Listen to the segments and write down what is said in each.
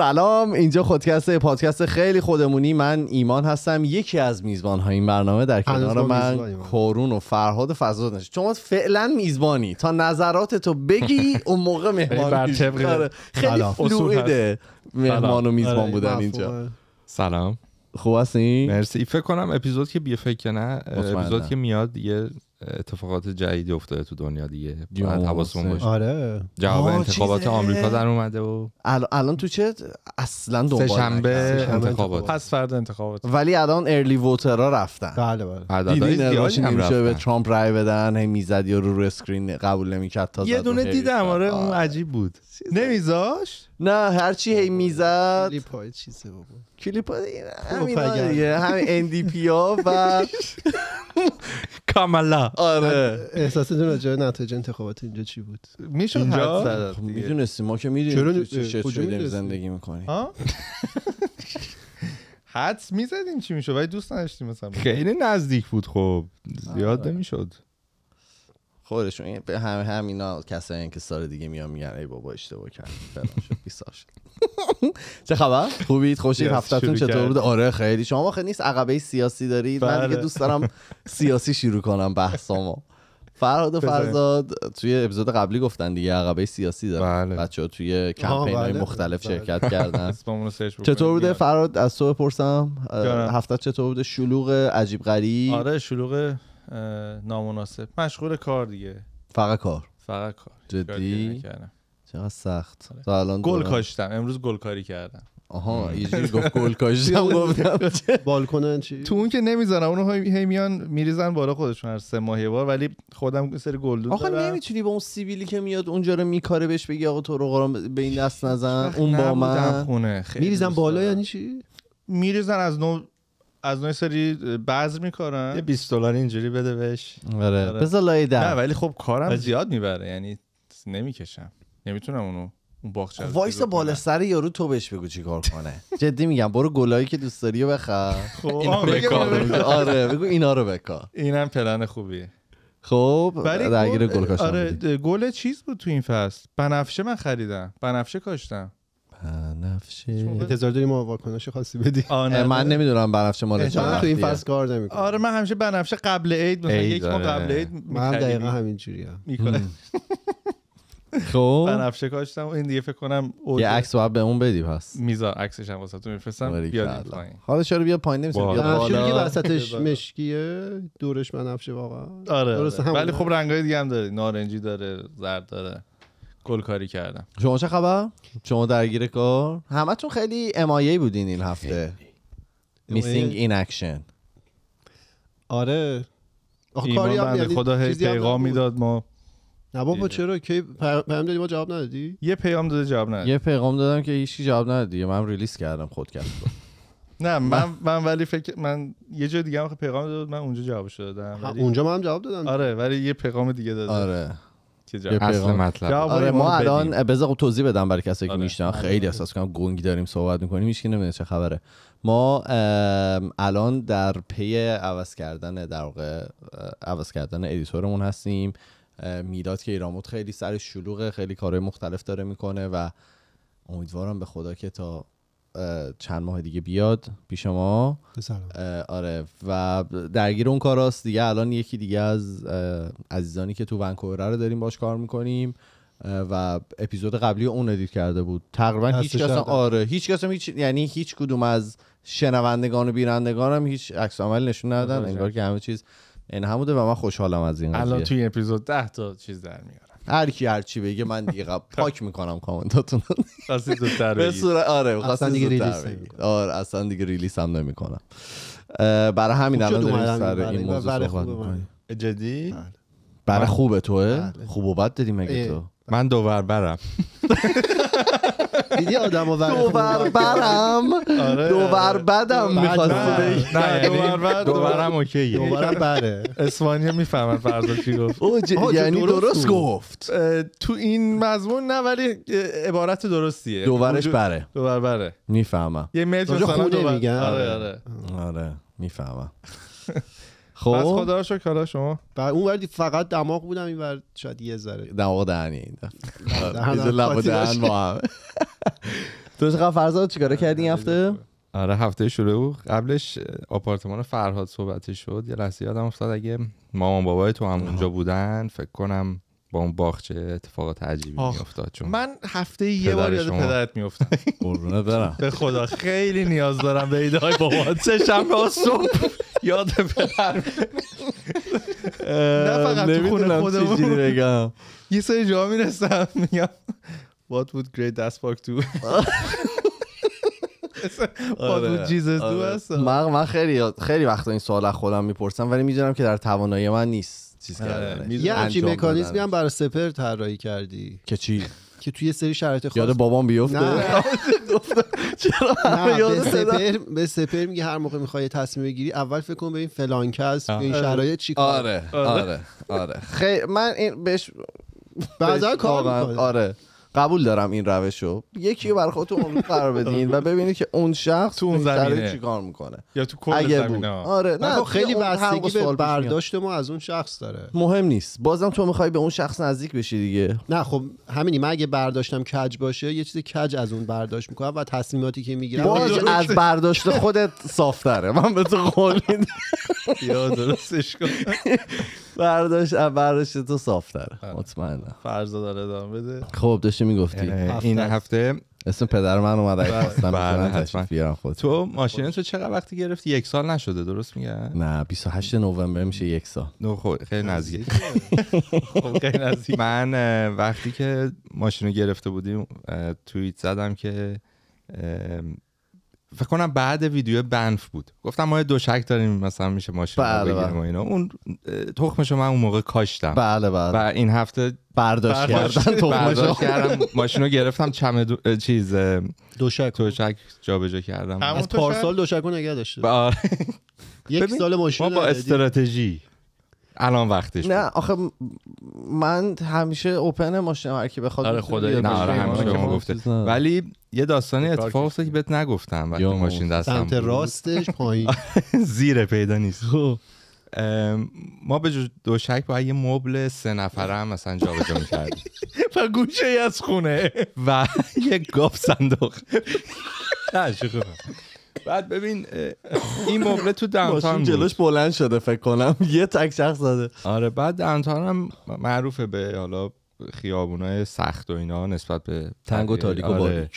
سلام اینجا خودکسته پادکست خیلی خودمونی من ایمان هستم یکی از میزبان های این برنامه در کنار من کورون و فرهاد و نشد چون شما فعلا میزبانی تا نظرات تو بگی اون موقع مهمان آره. خیلی فلویده مهمان و میزبان آره، بودن اینجا سلام خوب هستین؟ مرسی فکر کنم اپیزود که بی فکر نه اپیزود که میاد یه اتفاقات جدیدی افتاده تو دنیا دیگه باید حواسمون باشه آره, آره. جواب انتخابات آمریکا در اومده و الان تو چه اصلا دنبال شنبه انتخابات پس فردا انتخابات ولی الان ارلی ووترها رفتن بله بله عددهای زیادی هم به ترامپ رای بدن هی یا رو رو اسکرین قبول نمیکرد تا یه دونه دیدم آره اون عجیب بود نمیزاش؟ نه هرچی هی میزد کلیپ های چیزه بابا کلیپ خب، همین دیگه همین اندی و کاملا آره احساس راجع جای نتایج انتخابات اینجا چی بود میشد اینجا خب میدونستی ما که میدونیم چه زندگی میکنی حدس میزدیم چی میشه ولی دوست نداشتیم مثلا خیلی نزدیک بود خب زیاد آره. نمیشد خودشون این به همه همینا کسایی که سال دیگه میان میگن ای بابا اشتباه کرد فلان چه خبر خوبید خوشید هفتتون چطور بود آره خیلی شما خیلی نیست عقبه سیاسی دارید من دیگه بله. دوست دارم سیاسی شروع کنم بحثامو فرهاد و فرزاد توی اپیزود قبلی گفتن دیگه عقبه سیاسی دارن بله. بچه توی کمپین بله. مختلف بله. شرکت کردن چطور بوده فرهاد از تو بپرسم هفته چطور بوده شلوغ عجیب غریب آره شلوغ نامناسب مشغول کار دیگه فقط کار فقط کار جدی چقدر سخت آره. الان گل کاشتم امروز گل کاری کردم آها گفت گل کاشتم گفتم بالکن چی تو اون که نمیذارم اونها هی میان میریزن بالا خودشون هر سه ماهه بار ولی خودم سری گلدون آخه نمیتونی با اون سیبیلی که میاد اونجا رو میکاره بهش بگی آقا تو رو به این دست نزن اون با من میریزن بالا یعنی چی میریزن از نو از نوعی سری بذر میکارن یه 20 دلار اینجوری بده بهش آره, آره. بذار لای ده نه ولی خب کارم زیاد میبره یعنی نمیکشم نمیتونم اونو اون باغچه وایس بالا سر یارو تو بهش بگو کار کنه جدی میگم برو گلایی که دوست داری و بخر خب، آره بگو اینا رو بکار اینم پلن خوبیه خب ولی گل آره گل چیز بود تو این فصل بنفشه من خریدم بنفشه کاشتم بنفشه انتظار داری ما واکنش خاصی بدی آره من نمیدونم بنفشه مال تو این فصل کار نمیکنه آره من همیشه بنفشه قبل عید مثلا یک ماه آره. قبل عید من دقیقا میکنه خب بنفشه کاشتم این دیگه فکر کنم یه عکس باید به اون بدی پس میزا عکسش هم تو میفرستم بیاد پایین حالا چرا بیا پایین نمیشه بیا بالا وسطش مشکیه دورش بنفشه واقعا آره, آره. ولی خب رنگای دیگه هم داره نارنجی داره زرد داره کل کاری کردم شما چه خبر شما درگیر کار تون خیلی امایه بودین این هفته میسینگ این اکشن آره ایمان بنده یعنی خدا هی پیغام میداد ما نه بابا چرا کی پیام دادی ما جواب ندادی یه پیام داده جواب ندادی یه پیغام دادم که هیچی جواب ندادی من ریلیس کردم خود کردم نه من من ولی فکر من یه جای دیگه هم پیغام داد من اونجا جوابش دادم خب، اونجا من هم جواب دادم آره ولی یه پیغام دیگه دادم آره مطلب آره ما الان بذار خب توضیح بدم برای کسایی که آره. میشنن آره. خیلی احساس کنم گنگ داریم صحبت میکنیم هیچ نمیدونه چه خبره ما الان در پی عوض کردن در واقع عوض کردن ادیتورمون هستیم میلاد که ایراموت خیلی سر شلوغه خیلی کارهای مختلف داره میکنه و امیدوارم به خدا که تا چند ماه دیگه بیاد پیش ما آره و درگیر اون کاراست دیگه الان یکی دیگه از عزیزانی که تو ونکوور رو داریم باش کار میکنیم و اپیزود قبلی اون ادیت کرده بود تقریبا هیچ کس آره هیچ کس هیچ یعنی هیچ کدوم از شنوندگان و بینندگان هم هیچ عکس عمل نشون ندادن انگار که همه چیز این یعنی بوده و من خوشحالم از این قضیه الان توی اپیزود 10 تا چیز در میاد هر کی هر چی بگه من دیگه قب پاک میکنم کامنتاتون خاصی زودتر به صورت آره خاصی دیگه ریلیس آره اصلا دیگه ریلیس هم نمیکنم برای همین خب الان داریم سر این موضوع صحبت جدی بله. برای خوبه توه بله. خوب و بد داری مگه تو من دوور برم دیدی آدم و دوور برم آره. دوور بدم میخواست نه یعنی دوور بد دوورم اوکیه دوورم بره اسپانیا میفهمن فرضا چی گفت یعنی درست گفت تو این مضمون نه ولی عبارت درستیه دوورش بره دوور بره میفهمم یه متر مثلا میگن آره آره آره میفهمم خب خدا رو شکر شما بعد اون وردی فقط دماغ بودم این ور شاید یه ذره دماغ دهنی این لب دهن ما هم تو چقدر فرزاد چیکاره کردی این هفته آره هفته شروع بود قبلش آپارتمان فرهاد صحبتش شد یه لحظه یادم افتاد اگه مامان بابای تو هم اونجا بودن فکر کنم با اون باغچه اتفاقات عجیبی میافتاد چون من هفته یه بار یاد پدرت میافتم قربونه به خدا خیلی نیاز دارم به ایده های بابا چه صبح یاد پدر نه فقط تو خونه خودمون یه سری جا میرسم میگم what would great dust park do آره، Jesus جیزس آره. من من خیلی خیلی وقتا این سوال خودم میپرسم ولی میدونم که در توانایی من نیست چیز آره، کردن یه همچین مکانیزمی هم برای سپر طراحی کردی که چی که توی سری شرایط خاص یاد بابام بیفته چرا به سپر به میگه هر موقع میخوای تصمیم بگیری اول فکر کن ببین فلان کس این شرایط چیکار آره آره آره, آره. خیلی من این بهش بعضا کار آره قبول دارم این روشو یکی رو برای اون رو قرار بدین و ببینید که اون شخص تو اون زمینه چیکار میکنه یا تو کل زمینه آره نه خیلی بستگی به برداشت ما از اون شخص داره مهم نیست بازم تو میخوای به اون شخص نزدیک بشی دیگه نه خب همینی من اگه برداشتم کج باشه یه چیز کج از اون برداشت میکنم و تصمیماتی که میگیرم باز از برداشت خودت صافتره من به تو قول برداشت برداشت تو صافتره آره. مطمئنا. فرضا داره بده خب داشتی میگفتی این هفته اسم پدر من اومد اگه بله، بله، تو ماشین تو چقدر وقتی گرفتی یک سال نشده درست میگن نه 28 نوامبر میشه یک سال نه خب خیلی نزدیک خب، خیلی نزدیک من وقتی که ماشین رو گرفته بودیم توییت زدم که فکر کنم بعد ویدیو بنف بود گفتم ما دوشک داریم مثلا میشه ماشین بله بگیریم بله. و اینا اون تخمشو من اون موقع کاشتم بله بله و این هفته برداشت, کردم تخمشو رو ماشینو گرفتم چم دو... چیز دوشک دوشک جابجا کردم از پارسال دوشکو نگه داشته آره. یک سال ماشین ما با استراتژی الان وقتش نه آخه من همیشه اوپن ماشین هر کی بخواد آره خدایی نه گفته آره، آره. آره. ولی یه داستانی اتفاق افتاد که بهت نگفتم وقتی ماشین دستم سمت راستش پایین زیر پیدا نیست خب. ما به دوشک باید یه مبل سه نفره هم مثلا جابجا می‌کردیم و گوشه از خونه و یه گاف صندوق نه بعد ببین این مبله تو دانتان جلوش بلند شده فکر کنم یه تک شخص زده آره بعد دانتان هم معروفه به حالا خیابونای سخت و اینا نسبت به تنگ و تاریک آره.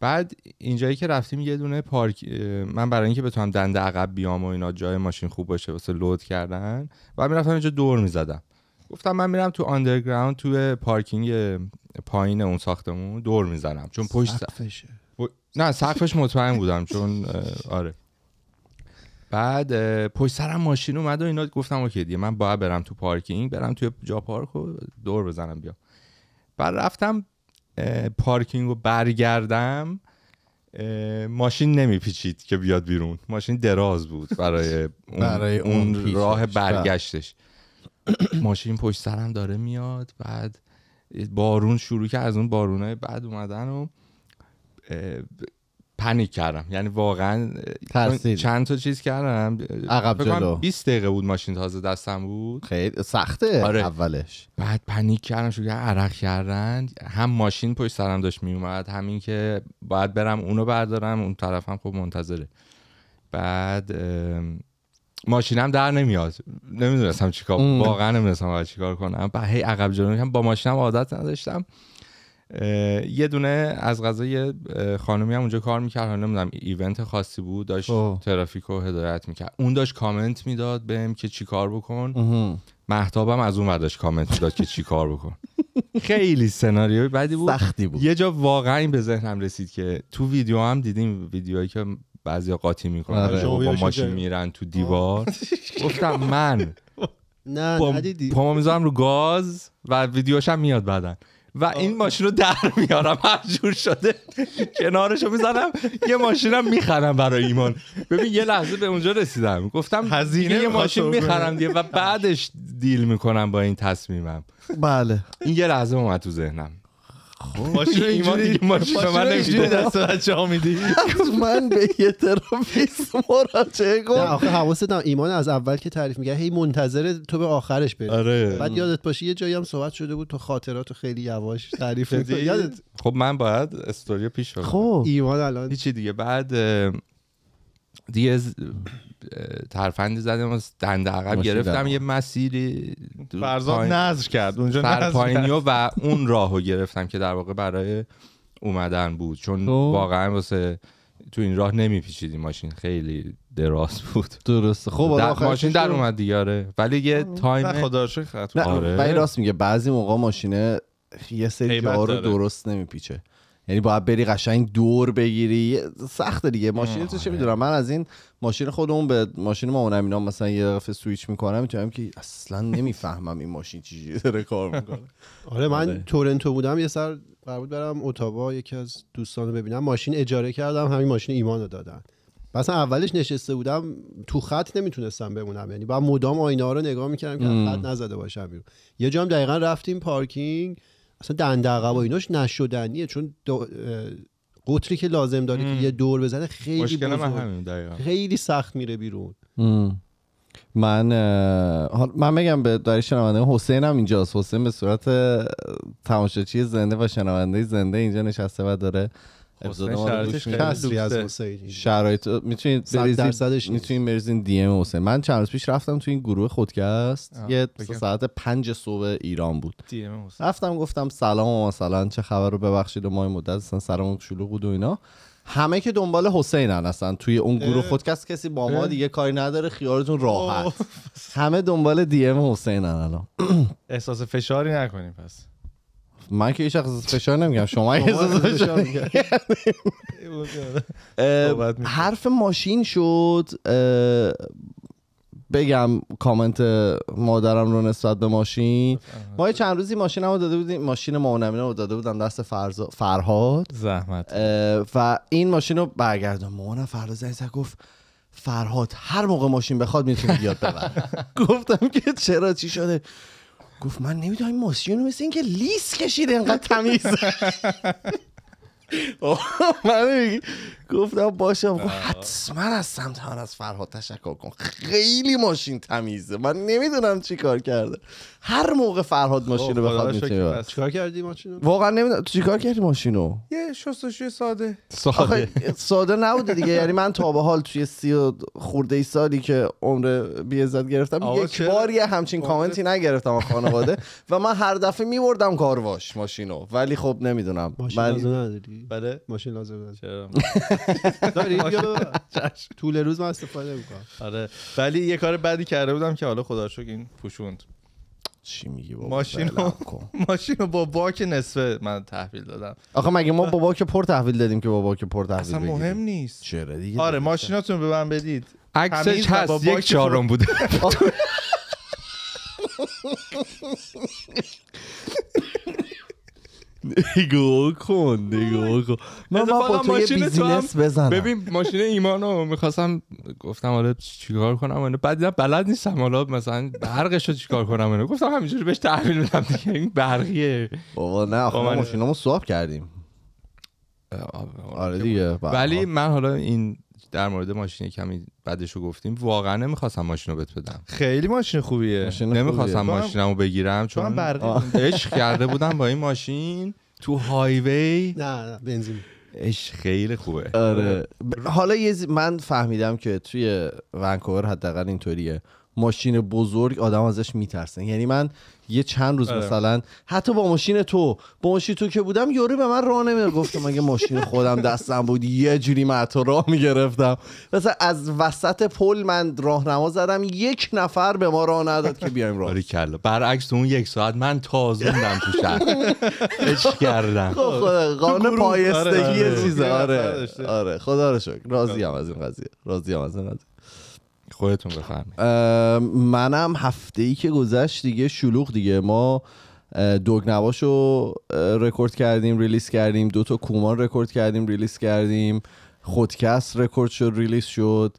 بعد اینجایی که رفتیم یه دونه پارک من برای اینکه بتونم دنده عقب بیام و اینا جای ماشین خوب باشه واسه لود کردن و میرفتم اینجا دور میزدم گفتم من میرم تو آندرگراوند تو پارکینگ پایین اون ساختمون دور میزنم چون پشت نه سقفش مطمئن بودم چون آره بعد پشت سرم ماشین اومد و اینا گفتم اوکی دیگه من باید برم تو پارکینگ برم توی جا پارک و دور بزنم بیام بعد رفتم پارکینگ رو برگردم ماشین نمیپیچید که بیاد بیرون ماشین دراز بود برای اون, برای اون, راه بله. برگشتش ماشین پشت سرم داره میاد بعد بارون شروع که از اون بارونه بعد اومدن و پنیک کردم یعنی واقعا ترسید. چند تا چیز کردم عقب جلو 20 دقیقه بود ماشین تازه دستم بود خیلی سخته آره. اولش بعد پنیک کردم شو عرق کردن هم ماشین پشت سرم داشت میومد همین که باید برم اونو بردارم اون طرفم خب منتظره بعد ماشینم در نمیاد نمیدونستم چیکار واقعا نمیدونستم چیکار کنم بعد هی عقب جلو با ماشینم عادت نداشتم یه دونه از غذای خانمی هم اونجا کار میکرد حالا نمیدونم ایونت خاصی بود داشت ترافیک رو هدایت میکرد اون داشت کامنت میداد بهم که چی کار بکن محتابم از اون داشت کامنت میداد که چی کار بکن خیلی سناریوی بعدی بود سختی بود یه جا واقعا به ذهنم رسید که تو ویدیو هم دیدیم ویدیوهایی که بعضی قاطی میکنن آره. آره، با ماشین میرن تو دیوار گفتم من نه با رو گاز و ویدیوش هم میاد بعدن و این ماشین رو در میارم هر جور شده کنارش رو میزنم یه ماشینم میخرم برای ایمان ببین یه لحظه به اونجا رسیدم گفتم هزینه یه ماشین میخرم دیگه و بعدش دیل میکنم با این تصمیمم بله این یه لحظه اومد تو ذهنم خب ماشین اینجوری دیگه ماشین به من نمیده دست بچه ها میدی من به یه ترافیس مراجعه کن آخه حواست ایمان از اول که تعریف میگه هی منتظر تو به آخرش بری آره. بعد یادت باشه یه جایی هم صحبت شده بود تو خاطراتو خیلی یواش تعریف یادت خب من باید استوریو پیش خب ایمان الان هیچی دیگه بعد دیگه ترفندی زدم از دنده عقب گرفتم یه مسیری فرزاد نظر کرد اونجا نظر و اون راهو گرفتم که در واقع برای اومدن بود چون واقعا واسه تو این راه پیچیدی ماشین خیلی دراز بود درست خب در ماشین در اومد دیاره ولی یه تایم خدا آره. راست میگه بعضی موقع ماشینه یه سری جاها رو درست نمیپیچه یعنی باید بری قشنگ دور بگیری سخت دیگه ماشین تو چه میدونم آره. من از این ماشین خودمون به ماشین مامانم اینا مثلا یه دفعه سویچ میکنم میتونم که اصلا نمیفهمم این ماشین چی داره کار میکنه آره من آره. تورنتو بودم یه سر قرار بود برم اتاوا یکی از دوستان ببینم ماشین اجاره کردم همین ماشین ایمان رو دادن مثلا اولش نشسته بودم تو خط نمیتونستم بمونم یعنی بعد مدام آینه ها رو نگاه میکردم که خط نزده باشم بیرون یه جام دقیقا رفتیم پارکینگ اصلا دندقه و ایناش نشدنیه چون قطری که لازم داره که یه دور بزنه خیلی بزرگ خیلی سخت میره بیرون من من میگم به داری شنونده حسین هم اینجاست حسین به صورت تماشاچی زنده و شنونده زنده اینجا نشسته و داره حسین شرایطش از شرایط میتونید بریزین میتونید بریزین دی ام حسین من چند روز پیش رفتم تو این گروه خودکست یه ساعت پنج صبح ایران بود رفتم گفتم سلام و مثلا چه خبر رو ببخشید و ما این مدت اصلا سرمون شلوغ بود و اینا همه که دنبال حسین هستن توی اون گروه خودکست کسی با ما دیگه کاری نداره خیالتون راحت همه دنبال دی ام حسین الان احساس فشاری نکنیم پس من که شخص از فشار نمیگم شما فشار حرف ماشین شد بگم کامنت مادرم رو نسبت به ماشین ما یه چند روزی ماشین رو داده بودیم ماشین معاونمینه رو داده بودم دست فرز... فرهاد زحمت و این ماشین رو برگردم مامانم فردا گفت فرهاد هر موقع ماشین بخواد میتونه بیاد ببر گفتم که چرا چی شده گفت من نمیدونم این ماسیون مثل اینکه لیس کشیده اینقدر تمیز من گفتم باشم حتما از سمت از فرهاد تشکر کن خیلی ماشین تمیزه من نمیدونم چی کار کرده هر موقع فرهاد خب، ماشین رو بخواد چی چیکار کردی ماشین واقعا نمیدونم چیکار کردی ماشین رو یه شستشوی ساده ساده ساده نبوده دیگه یعنی من تا به حال توی سی و خورده ای سالی که عمر بیعزت گرفتم یک بار یه همچین کامنتی نگرفتم خانواده و من هر دفعه میبردم کارواش ماشین رو ولی خب نمیدونم ماشین بله ماشین لازم داری چرا داری طول روز من استفاده میکنم آره ولی یه کار بدی کرده بودم که حالا خدا شکر این پوشوند چی میگی بابا ماشین ماشینو ماشین با باک نصفه من تحویل دادم آخه مگه ما با باک پر تحویل دادیم که با باک پر تحویل اصلا مهم نیست چرا دیگه آره ماشیناتون به من بدید عکسش هست یک چهارم بوده نگاه کن نگاه کن من با تو بیزینس بزنم ببین ماشین ایمان رو میخواستم گفتم حالا چیکار کنم اینو بعد دیدم بلد نیستم حالا مثلا برقش رو چیکار کنم اینو گفتم همینجوری بهش تحویل بدم دیگه این برقیه بابا نه آخه خب، ما کردیم آره دیگه ولی بله. من حالا این در مورد ماشین کمی بعدش رو گفتیم واقعا نمیخواستم ماشین رو بهت بدم خیلی ماشین خوبیه ماشین نمیخواستم ماشینمو بگیرم چون عشق کرده بودم با این ماشین تو هایوی نه بنزین خیلی خوبه آره حالا یه من فهمیدم که توی ونکوور حداقل اینطوریه ماشین بزرگ آدم ازش میترسن یعنی من یه چند روز آره. مثلا حتی با ماشین تو با ماشین تو که بودم یوری به من راه نمیده گفتم اگه ماشین خودم دستم بود یه جوری من تو راه میگرفتم مثلا از وسط پل من راهنما زدم یک نفر به ما راه نداد که بیایم راه آره کلا برعکس اون یک ساعت من تازوندم تو شهر اچ خب، کردم خب، خب، قانون آره، پایستگی آره. چیزه آره آره خدا رو شکر راضی از این قضیه راضی از این قضیه خودتون بفرمایید منم هفته ای که گذشت دیگه شلوغ دیگه ما نواش رو رکورد کردیم ریلیس کردیم دو تا کومان رکورد کردیم ریلیس کردیم خودکست رکورد شد ریلیس شد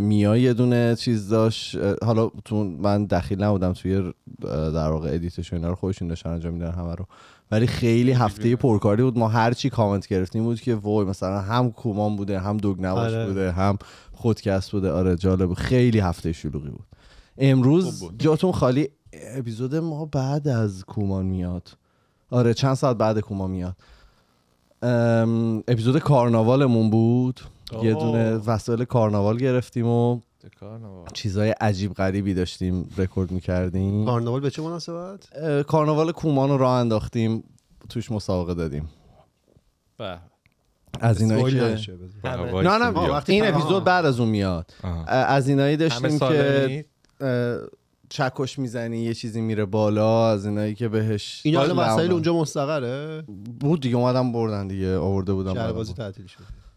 میا یه دونه چیز داشت حالا تو من دخیل نبودم توی در واقع ادیتش اینا رو خودشون داشتن انجام میدن همه رو ولی خیلی هفته پرکاری بود ما هرچی کامنت گرفتیم بود که وای مثلا هم کومان بوده هم نواش آره. بوده هم پادکست بوده آره جالب خیلی هفته شلوغی بود امروز جاتون خالی اپیزود ما بعد از کومان میاد آره چند ساعت بعد کومان میاد اپیزود کارناوالمون بود یه دونه وسایل کارناوال گرفتیم و چیزای عجیب غریبی داشتیم رکورد میکردیم کارناوال به چه مناسبت؟ کارناوال کومان رو راه انداختیم توش مسابقه دادیم به از اینایی که نه نه وقتی این اپیزود بعد از اون میاد از اینایی داشتیم که چکش میزنی یه چیزی میره بالا از اینایی که بهش این حالا مسائل اونجا مستقره بود دیگه اومدم بردن دیگه آورده بودم بازی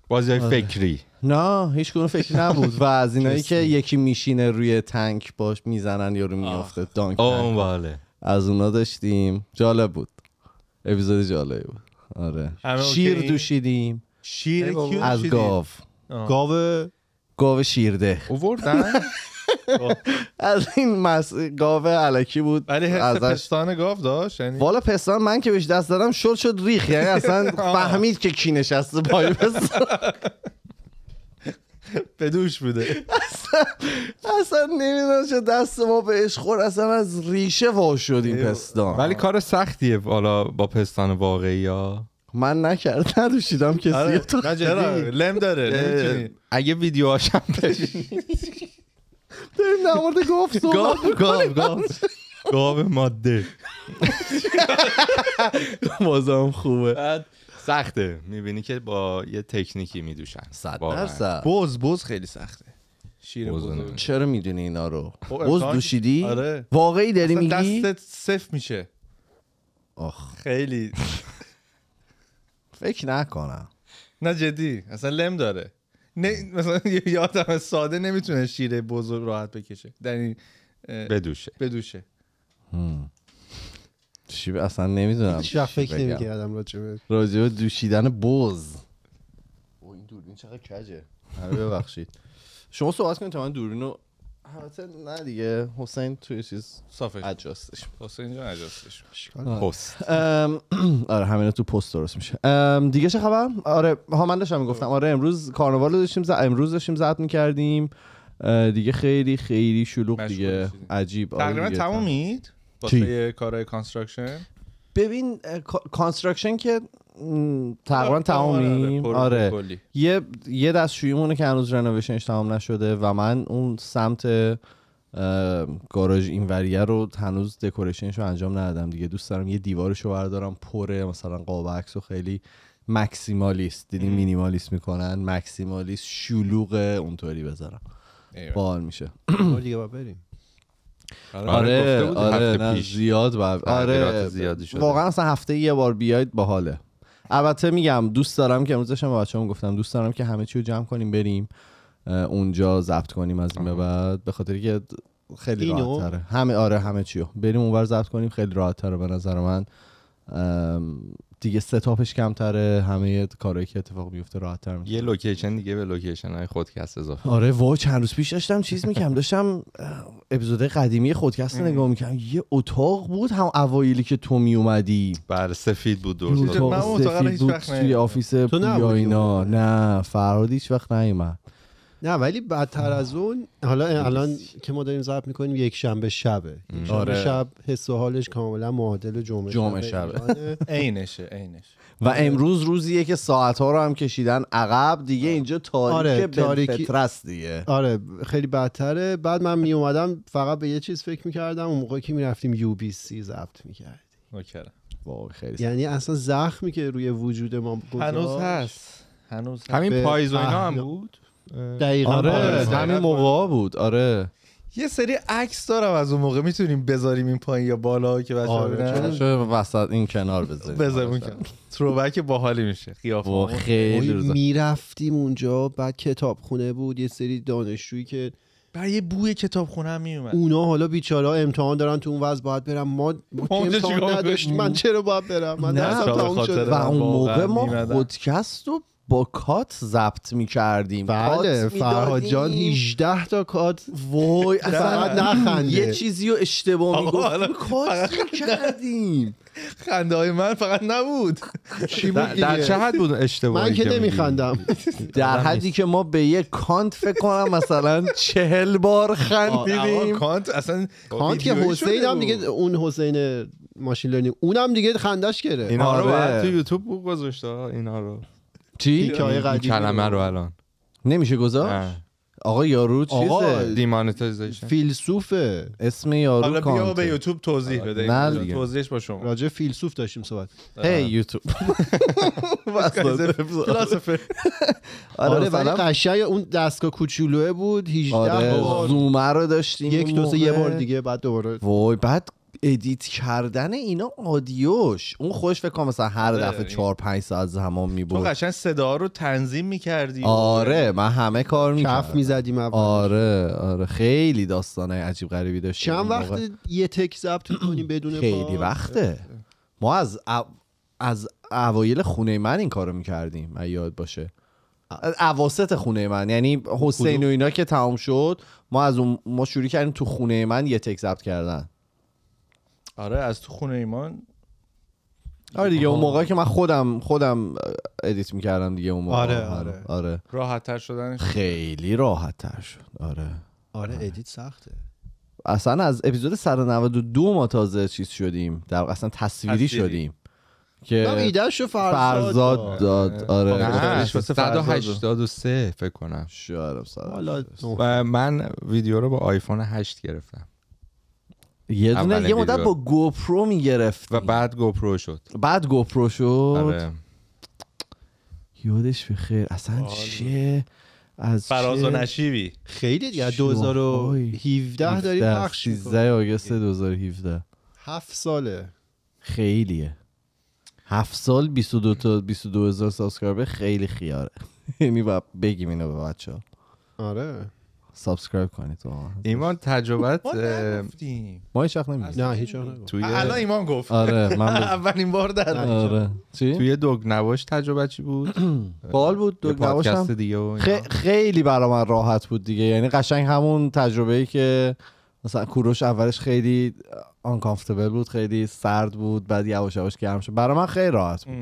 بازی آره. فکری نه هیچ کنون فکری نبود و از اینایی که یکی میشینه روی تنک باش میزنن رو میافته دانک بله. از اونا داشتیم جالب بود اپیزود جالبی بود آره, آره، شیر دوشیدیم شیر از گاو گاو گاو شیرده اووردن از این مس... گاو علکی بود ولی حس پستان گاو داشت یعنی والا پستان من که بهش دست دادم شل شد ریخ یعنی اصلا فهمید که کی نشسته پای پستان به دوش بوده اصلا اصلا نمیدونم چه دست ما بهش خور اصلا از ریشه وا شدیم پستان ولی کار سختیه حالا با پستان واقعی یا من نکرد ندوشیدم کسی آره، تو لم داره اگه ویدیو هاشم داریم در مورد گاف گاف گاف ماده بازم خوبه سخته میبینی که با یه تکنیکی میدوشن صد درصد بوز بوز خیلی سخته شیر بز چرا میدونی اینا رو خب، بوز دوشیدی آره. واقعی داری میگی دستت صف میشه آخ خیلی فکر نکنم نه جدی اصلا لم داره مثلا یه آدم ساده نمیتونه شیر بوز راحت بکشه در یعنی، این بدوشه بدوشه چی اصلا نمیدونم هیچ فکر نمیکردم راجبه راجبه دوشیدن بز او این دوربین چقدر کجه آره ببخشید شما صحبت کنید تا من دوربین رو البته نه دیگه حسین توی چیز صافه اجاستش حسین جان اجاستش آره. پست آره همین تو پست درست میشه دیگه چه خبر آره ها من داشتم میگفتم آره امروز کارنوال داشتیم زد امروز داشتیم زد میکردیم دیگه خیلی خیلی شلوغ دیگه عجیب آره تقریبا تمومید واسه کارهای کانستراکشن ببین کانستراکشن که تقریبا تمامیم آره, آره،, آره،, آره. یه یه دستشوییمونه که هنوز رنوویشنش تمام نشده و من اون سمت گاراژ این وریه رو هنوز دکوریشنش رو انجام ندادم دیگه دوست دارم یه دیوارش رو بردارم پره مثلا قاب عکس و خیلی مکسیمالیست دیدی مینیمالیست میکنن مکسیمالیست شلوغ اونطوری بذارم باحال میشه دیگه بریم آره آره, آره،, آره، نه زیاد بر... آره زیادی واقعا اصلا هفته یه بار بیاید باحاله البته میگم دوست دارم که امروزش هم بچه‌ام گفتم دوست دارم که همه چی رو جمع کنیم بریم اونجا ضبط کنیم از این به بعد به خاطر که خیلی راحت همه آره همه رو بریم اونور ضبط کنیم خیلی راحت تره به نظر من دیگه ستاپش کمتره همه کارهایی که اتفاق میفته راحت تر یه لوکیشن دیگه به لوکیشن های خودکست اضافه آره وا چند روز پیش داشتم چیز میکنم داشتم اپیزود قدیمی خودکست رو نگاه میکنم یه اتاق بود هم اوایلی که تو میومدی بر سفید بود دور اتاق سفید بود توی آفیس تو اینا نه فراد هیچ وقت نیومد نه ولی بدتر از اون حالا الان که ما داریم ضبط میکنیم یک شنبه شبه یک آره. شب حس و حالش کاملا معادل جمعه جمعه شبه عینشه عینش و آره. امروز روزیه که ساعت ها رو هم کشیدن عقب دیگه اینجا تاریک آره، تاریکی... دیگه آره خیلی بدتره بعد من می اومدم فقط به یه چیز فکر میکردم اون موقع که میرفتیم یو بی سی ضبط میکردیم خیلی یعنی اصلا زخمی که روی وجود ما هنوز هست هنوز همین پاییز هم بود دقیقا آره, آره. همین موقع بود آره یه سری عکس دارم از اون موقع میتونیم بذاریم این پایین یا بالا که بچه‌ها آره وسط این کنار بذاریم بذاریم اون آره. کنار تروبک باحالی میشه قیافه خیلی میرفتیم اونجا بعد خونه بود یه سری دانشجویی که برای یه بوی کتابخونه هم میومد اونا حالا بیچاره امتحان دارن تو اون وضع باید برم ما, امتحان نداشت من چرا باید برم من نه. و اون موقع ما پادکست رو با کات ضبط می کردیم بله فرهاد جان 18 تا کات وای اصلا نخنده یه چیزی رو اشتباه می گفت کات کردیم خنده های من فقط نبود در چه حد بود اشتباهی من که نمیخندم در حدی که ما به یه کانت فکر کنم مثلا چهل بار خندیدیم کانت اصلا کانت که حسین هم دیگه اون حسین ماشین لرنینگ اونم دیگه خندش گرفت اینا رو آره. تو یوتیوب گذاشته اینا رو چی؟ کلمه رو الان نمیشه گذاشت؟ آقا یارو چیزه آقا دیمانتایزیشن فیلسوفه اسم یارو حالا بیا به یوتیوب توضیح بده نه توضیحش با شما راجع فیلسوف داشتیم صحبت هی یوتیوب فلسفه آره ولی قشنگ اون دستگاه کوچولوه بود 18 آره. زومه رو داشتیم یک دو یه بار دیگه بعد دوباره وای بعد ادیت کردن اینا آدیوش اون خوش فکر کنم مثلا هر آره، دفعه چهار 5 ساعت زمان بود تو قشنگ صدا رو تنظیم میکردی آره من همه کار میکردم کف میزدیم آره آره خیلی داستانه عجیب غریبی داشت چند وقت یه تک ضبط کنیم بدون خیلی وقته ما از از اوایل خونه من این کارو میکردیم من یاد باشه اواسط خونه من یعنی حسین و اینا که تمام شد ما از اون ما شروع کردیم تو خونه من یه تک ضبط کردن آره از تو خونه ایمان آره دیگه اون موقع که من خودم خودم ادیت میکردم دیگه اون موقع آره آره, آره. آره. راحت شدن خیلی راحت تر شد آره. آره آره ادیت سخته اصلا از اپیزود 192 ما تازه چیز شدیم در اصلا تصویری, تصویری. شدیم که ایدهشو فرزاد, فرزاد داد آره 183 آره. فکر کنم و من ویدیو رو با آیفون 8 گرفتم یه دونه یه مدت با گوپرو میگرفت و بعد گوپرو شد بعد گوپرو شد آره. یادش بخیر اصلا چه آره. از فراز و نشیبی خیلی دیگه 2017 داری پخش 13 آگوست 2017 هفت ساله خیلیه هفت سال 22 تا 22 هزار سابسکرایبر خیلی خیاره یعنی بگیم اینو به بچه ها آره سابسکرایب کنید ایمان تجربت ما این ما هیچ نه هیچ وقت الان ایمان گفت آره من اولین بار در آره چی توی دوگ نواش تجربه چی بود بال بود دوگ نواش خیلی برا من راحت بود دیگه یعنی قشنگ همون تجربه ای که مثلا کوروش اولش خیلی آنکامفتبل بود خیلی سرد بود بعد یواش یواش گرم شد برا من خیلی راحت بود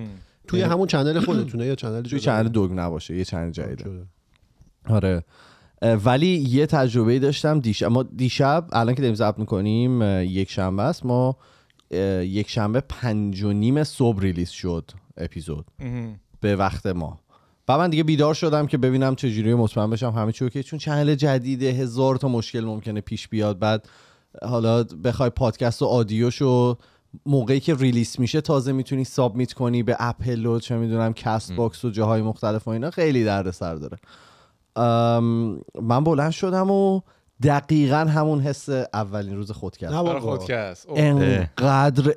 توی یعنی همون چنل خودتونه یا چنل توی چنل دوگ نباشه یه چنل جدید. خب، آره ولی یه تجربه داشتم دیشب ما دیشب الان که داریم ضبط میکنیم یک شنبه است ما یک شنبه پنج و نیم صبح ریلیز شد اپیزود به وقت ما و من دیگه بیدار شدم که ببینم چجوری مطمئن بشم همه چی که چون چنل جدیده هزار تا مشکل ممکنه پیش بیاد بعد حالا بخوای پادکست و آدیوشو موقعی که ریلیس میشه تازه میتونی سابمیت کنی به اپل و چه میدونم کست باکس و جاهای مختلف و اینا خیلی دردسر داره من بلند شدم و دقیقا همون حس اولین روز خود کرد نه خود کرد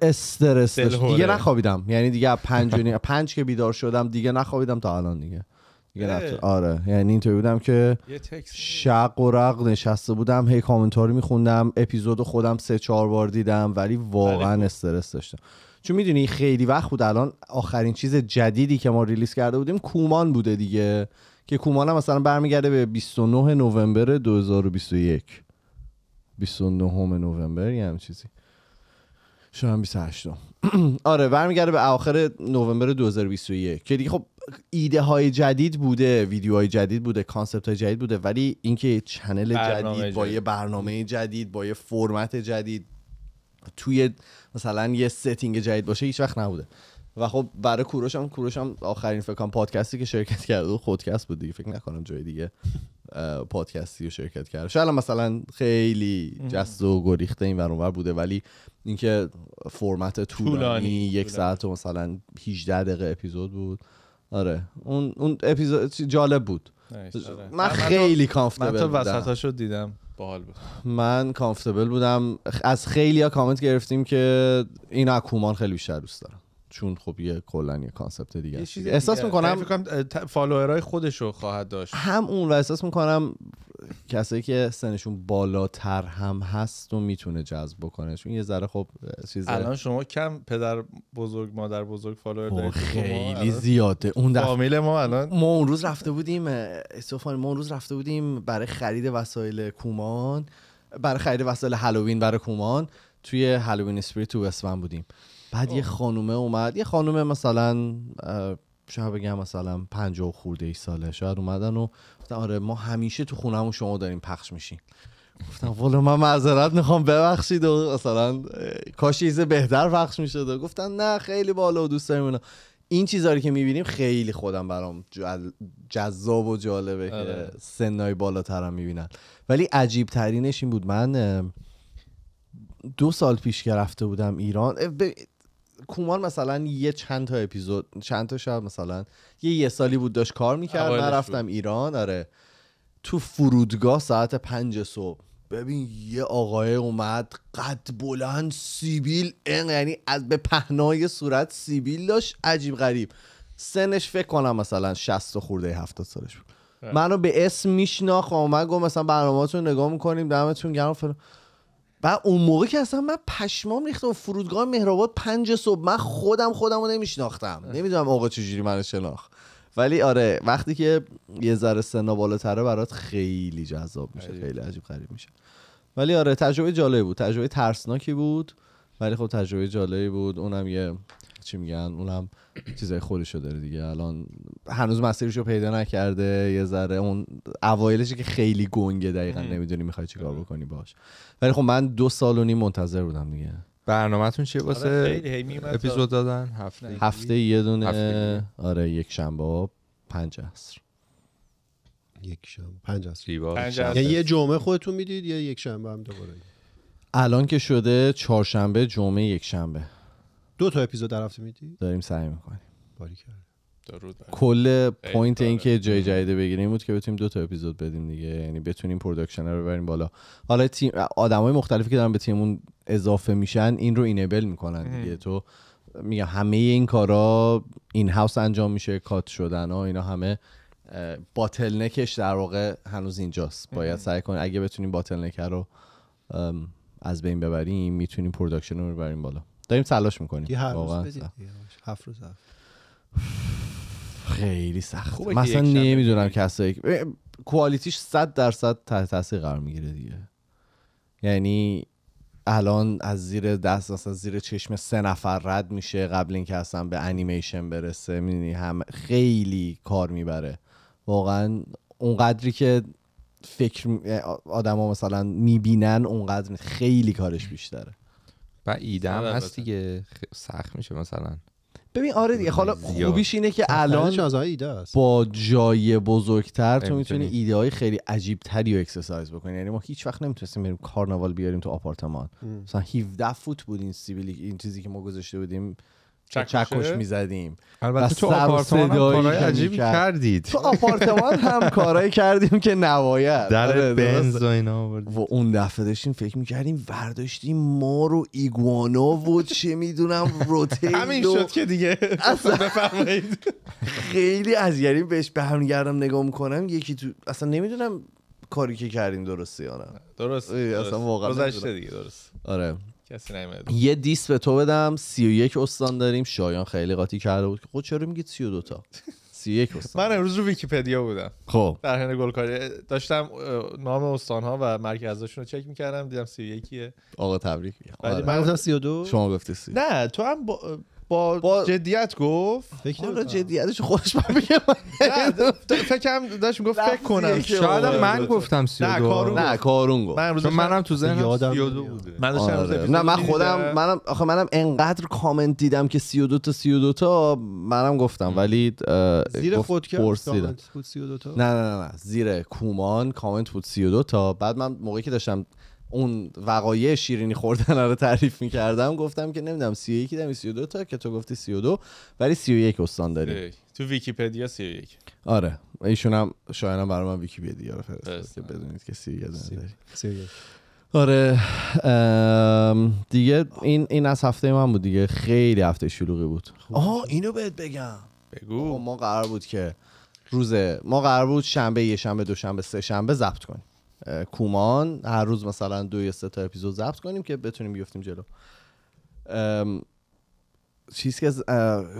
استرس داشت دیگه نخوابیدم یعنی دیگه پنج, پنج که بیدار شدم دیگه نخوابیدم تا الان دیگه آره یعنی اینطوری بودم که شق و رق نشسته بودم هی کامنتاری میخوندم اپیزود خودم سه چهار بار دیدم ولی واقعا استرس داشتم چون میدونی خیلی وقت بود الان آخرین چیز جدیدی که ما ریلیس کرده بودیم کومان بوده دیگه که هم مثلا برمیگرده به 29 نوامبر 2021 29 نوامبر یه هم چیزی شما 28 آره برمیگرده به آخر نوامبر 2021 که دیگه خب ایده های جدید بوده ویدیوهای جدید بوده کانسپت های جدید بوده ولی اینکه چنل جدید, جدید با یه برنامه جدید با یه فرمت جدید توی مثلا یه ستینگ جدید باشه هیچ وقت نبوده و خب برای کوروش هم کوروش هم آخرین فکر پادکستی که شرکت کرد و خودکست بود دیگه فکر نکنم جای دیگه پادکستی رو شرکت کرد شاید مثلا خیلی جست و گریخته این ور بوده ولی اینکه فرمت طولانی, یک ساعت و مثلا 18 دقیقه اپیزود بود آره اون اون اپیزود جالب بود آره. من خیلی کانفتبل بودم من تو وسطاشو دیدم باحال بود من کانفتبل بودم از خیلی ها کامنت گرفتیم که این اکومان خیلی بیشتر دوست دارم چون خب یه کلا یه کانسپت دیگه یه احساس میکنم فالوورای رو خواهد داشت هم اون و احساس میکنم کسایی که سنشون بالاتر هم هست و میتونه جذب بکنه چون یه ذره خب چیز الان شما کم پدر بزرگ مادر بزرگ فالوور دارید خیلی زیاده اون فامیل ما الان ما اون روز رفته بودیم استفان ما اون روز رفته بودیم برای خرید وسایل کومان برای خرید وسایل هالووین برای کومان توی هالووین اسپریت تو اسفن بودیم بعد یه خب. خانومه اومد یه خانومه مثلا شاید بگم مثلا پنجاه و خورده ای ساله شاید اومدن و گفتن آره ما همیشه تو خونهمون شما داریم پخش میشیم گفتم والا من معذرت میخوام ببخشید و مثلا کاش چیز بهتر پخش میشد و گفتن نه خیلی بالا و دوست داریم این چیزهایی که میبینیم خیلی خودم برام جذاب و جالبه آره. که سنهای بالاترم میبینن ولی عجیب ترینش این بود من دو سال پیش گرفته بودم ایران کومار مثلا یه چند تا اپیزود چند تا شب مثلا یه یه سالی بود داشت کار میکرد من رفتم ایران آره تو فرودگاه ساعت پنج صبح ببین یه آقای اومد قد بلند سیبیل این یعنی از به پهنای صورت سیبیل داشت عجیب غریب سنش فکر کنم مثلا 60 خورده 70 سالش بود منو به اسم میشناخ و من گفت مثلا برنامه‌تون نگاه میکنیم دمتون گرم و اون موقع که اصلا من پشمام ریختم فرودگاه مهرآباد پنج صبح من خودم خودم رو نمیشناختم نمیدونم آقا چجوری منو شناخت ولی آره وقتی که یه ذره سنا بالاتره برات خیلی جذاب میشه خیلی عجیب غریب میشه ولی آره تجربه جالبی بود تجربه ترسناکی بود ولی خب تجربه جالبی بود اونم یه چی میگن اونم چیزای خودشو داره دیگه الان هنوز رو پیدا نکرده یه ذره اون اوایلش که خیلی گنگه دقیقا نمیدونی میخوای چیکار بکنی باش ولی خب من دو سال و نیم منتظر بودم دیگه برنامهتون چیه آره، واسه اپیزود دادن هفته هفته یه دونه آره یک شنبه پنج عصر یک شنبه پنج عصر یه جمعه خودتون میدید یا یک شنبه هم دوباره الان که شده چهارشنبه جمعه یک شنبه دو تا اپیزود در هفته میدی داریم سعی میکنیم کل پوینت این که جای جدیده بگیریم بود که بتونیم دو تا اپیزود بدیم دیگه یعنی بتونیم پروداکشن رو ببریم بالا حالا تیم های مختلفی که دارن به تیممون اضافه میشن این رو اینیبل میکنن دیگه تو میگم همه این کارا این هاوس انجام میشه کات شدن ها اینا همه باتل نکش در واقع هنوز اینجاست باید سعی کنیم اگه بتونیم باتل رو از بین ببریم میتونیم پروداکشن رو ببریم بالا داریم تلاش میکنیم یه هر هفت روز هفت خیلی سخت مثلا نمیدونم کسایی کوالیتیش صد درصد تحت تاثیر قرار میگیره دیگه یعنی الان از زیر دست از زیر چشم سه نفر رد میشه قبل اینکه اصلا به انیمیشن برسه میدونی هم خیلی کار میبره واقعا اونقدری که فکر آدما مثلا میبینن اونقدر خیلی کارش بیشتره و هم هست دیگه سخت میشه مثلا ببین آره دیگه حالا خوبیش اینه که الان با جای بزرگتر تو میتونی ایده های خیلی عجیب تری رو اکسسایز بکنی یعنی ما هیچ وقت نمیتونستیم بریم کارناوال بیاریم تو آپارتمان مثلا 17 فوت بود این سیبیلی این چیزی که ما گذاشته بودیم چکش میزدیم البته تو آپارتمان کارهای عجیبی کردید تو آپارتمان هم کارهای کردیم که نواید در آره، بنز و اینا و اون دفعه داشتیم فکر میکردیم برداشتیم ما رو ایگوانا و چه میدونم روتیل همین شد که دیگه بفرمایید خیلی از یعنی بهش به هم گردم نگاه میکنم یکی تو اصلا نمیدونم کاری که کردیم درسته یا نه درست اصلا واقعا گذشته دیگه درست آره کسی یه دیس به تو بدم 31 استان داریم شایان خیلی قاطی کرده بود خود خب چرا میگید 32 تا 31 استان من امروز رو ویکی‌پدیا بودم خب در حین گلکاری داشتم نام استان ها و مرکزاشون رو چک میکردم دیدم 31 کیه آقا تبریک میگم ولی آره. من گفتم 32 شما گفتی نه تو هم با, با جدیت گفت فکر حالا آره، جدیتش خودش من میگه فکرم داشت میگفت فکر کنم شاید من آره. گفتم 32 نه کارون گفت من منم تو ذهنم 32 بود آره. من نه من خودم منم آخه منم انقدر کامنت دیدم که 32 تا 32 تا منم گفتم ولی زیر پرسیدم کامنت بود 32 تا نه نه نه زیر کومان کامنت بود 32 تا بعد من موقعی که داشتم اون وقایع شیرینی خوردن رو تعریف میکردم گفتم که نمیدونم 31 دمی 32 تا که تو گفتی 32 ولی 31 استان داری تو ویکی‌پدیا 31 آره ایشون هم شاید برای من ویکی‌پدیا رو فرستاد که بدونید که سی یک آره دیگه این این از هفته من بود دیگه خیلی هفته شلوغی بود آها اینو بهت بگم بگو ما قرار بود که روز ما قرار بود شنبه یه شنبه دوشنبه سه شنبه ضبط کنیم کومان هر روز مثلا دو یا سه تا اپیزود ضبط کنیم که بتونیم بیفتیم جلو چیزی که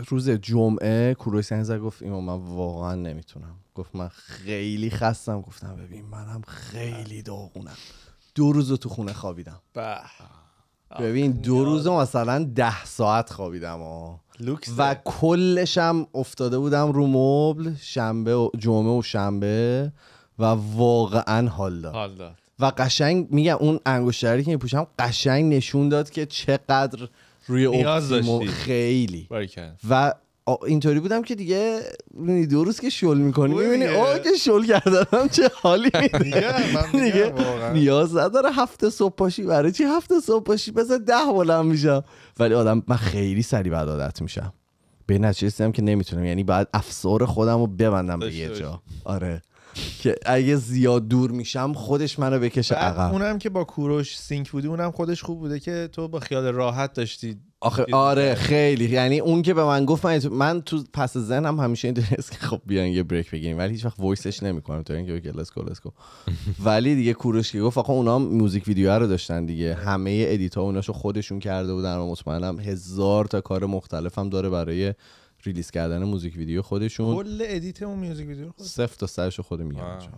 روز جمعه کوروی سنزر گفت ایمان من واقعا نمیتونم گفت من خیلی خستم گفتم ببین منم خیلی داغونم دو روز تو خونه خوابیدم ببین دو روز مثلا ده ساعت خوابیدم آه. و کلشم افتاده بودم رو مبل شنبه و جمعه و شنبه و واقعا حال داد. و قشنگ میگه اون انگشتری که میپوشم قشنگ نشون داد که چقدر روی اپتیمو خیلی و اینطوری بودم که دیگه دو روز که شل میکنی میبینی او که شل کردم چه حالی دیگه نیاز نداره هفته صبح پاشی برای چی هفته صبح پاشی بذار ده بلند میشم ولی آدم من خیلی سری بعد عادت میشم به نتیجه که نمیتونم یعنی بعد افسار خودم رو ببندم به یه جا آره که اگه زیاد دور میشم خودش منو بکشه عقب اونم که با کوروش سینک بودی اونم خودش خوب بوده که تو با خیال راحت داشتی آخه آره خیلی یعنی اون که به من گفت من, من تو پس هم همیشه این که خب بیان یه بریک بگیریم ولی هیچ وقت وایسش نمیکنم تا اینکه لسکو لسکو ولی دیگه کوروش که گفت آخه اونا موزیک ویدیو رو داشتن دیگه آره. همه ادیت ها اوناشو خودشون کرده بودن و مطمئنم هزار تا کار مختلفم داره برای ریلیز کردن موزیک ویدیو خودشون کل ادیت اون موزیک ویدیو خود صفر تا سرش خود میگم آره.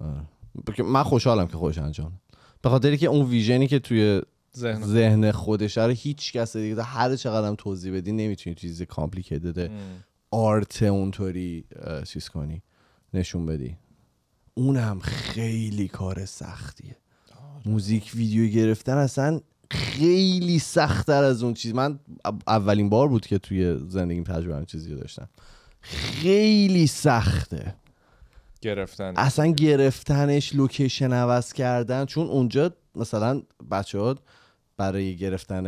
آره. من خوشحالم که خوش انجام به خاطر که اون ویژنی که توی ذهن خودش رو هیچ کس دیگه هر چقدرم توضیح بدی نمیتونی چیز کامپلیکیتد آرت اونطوری چیز کنی نشون بدی اونم خیلی کار سختیه آره. موزیک ویدیو گرفتن اصلا خیلی سختتر از اون چیز من اولین بار بود که توی زندگیم تجربه چیزی داشتم خیلی سخته گرفتن اصلا گرفتنش لوکیشن عوض کردن چون اونجا مثلا بچه ها برای گرفتن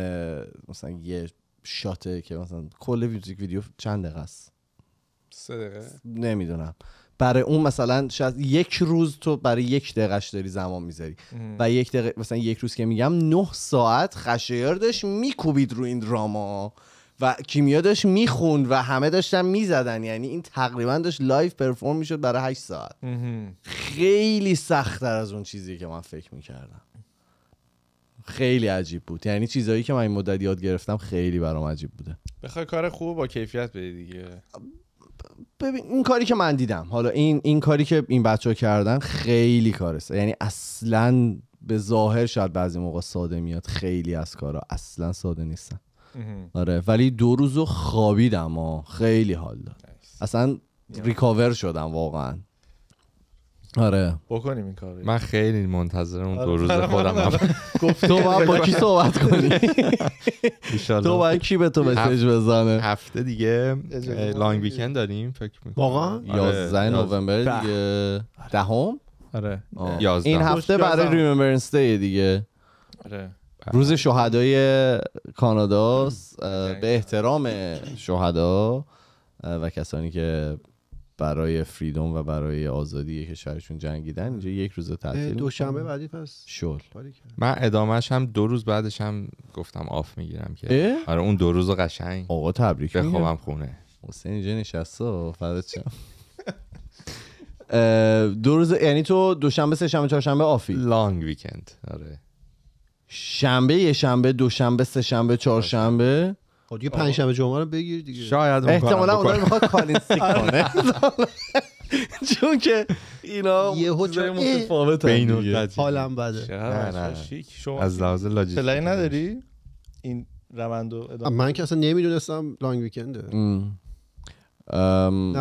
مثلا یه شاته که مثلا کل میوزیک ویدیو چند دقیقه است سه دقیقه نمیدونم برای اون مثلا شاید یک روز تو برای یک دقیقش داری زمان میذاری و یک دقیقه مثلا یک روز که میگم نه ساعت خشیار داشت میکوبید رو این دراما و کیمیا داشت میخوند و همه داشتن میزدن یعنی این تقریبا داشت لایف پرفورم میشد برای 8 ساعت خیلی سختتر از اون چیزی که من فکر میکردم خیلی عجیب بود یعنی چیزهایی که من این مدت یاد گرفتم خیلی برام عجیب بوده بخوای کار خوب با کیفیت بدی دیگه ببین این کاری که من دیدم حالا این این کاری که این بچه ها کردن خیلی کارسته یعنی اصلا به ظاهر شاید بعضی موقع ساده میاد خیلی از کارها اصلا ساده نیستن آره ولی دو روزو خوابیدم و خیلی حال داد اصلا ریکاور شدم واقعا آره بکنیم این کارو من خیلی منتظر اون دو روز آره. خودم آره. گفت تو باید با کی صحبت کنی تو باید کی به تو مسیج بزنه هفته دیگه لانگ ویکند داریم فکر می‌کنم واقعا 11 آره. نوامبر دیگه دهم آره این هفته برای ریممبرنس دی دیگه آره روز شهدای کاناداست به احترام شهدا و کسانی که برای فریدوم و برای آزادی کشورشون جنگیدن اینجا یک روز تعطیل دوشنبه بعدی پس شل من ادامهش هم دو روز بعدش هم گفتم آف میگیرم که آره اون دو روز قشنگ آقا تبریک بخوابم خونه حسین اینجا نشسته چم دو روز یعنی تو دوشنبه سه شنبه چهارشنبه آفی لانگ ویکند آره شنبه یه شنبه دوشنبه سه شنبه چهارشنبه خب دیگه پنج شنبه جمعه رو بگیر دیگه شاید احتمالا اون میخواد کالینستیک کنه آره. چون که اینا یهو جای متفاوت حالم بده از لحاظ لاجیستیک پلای نداری این روند ادامه من که اصلا نمیدونستم لانگ ویکنده نه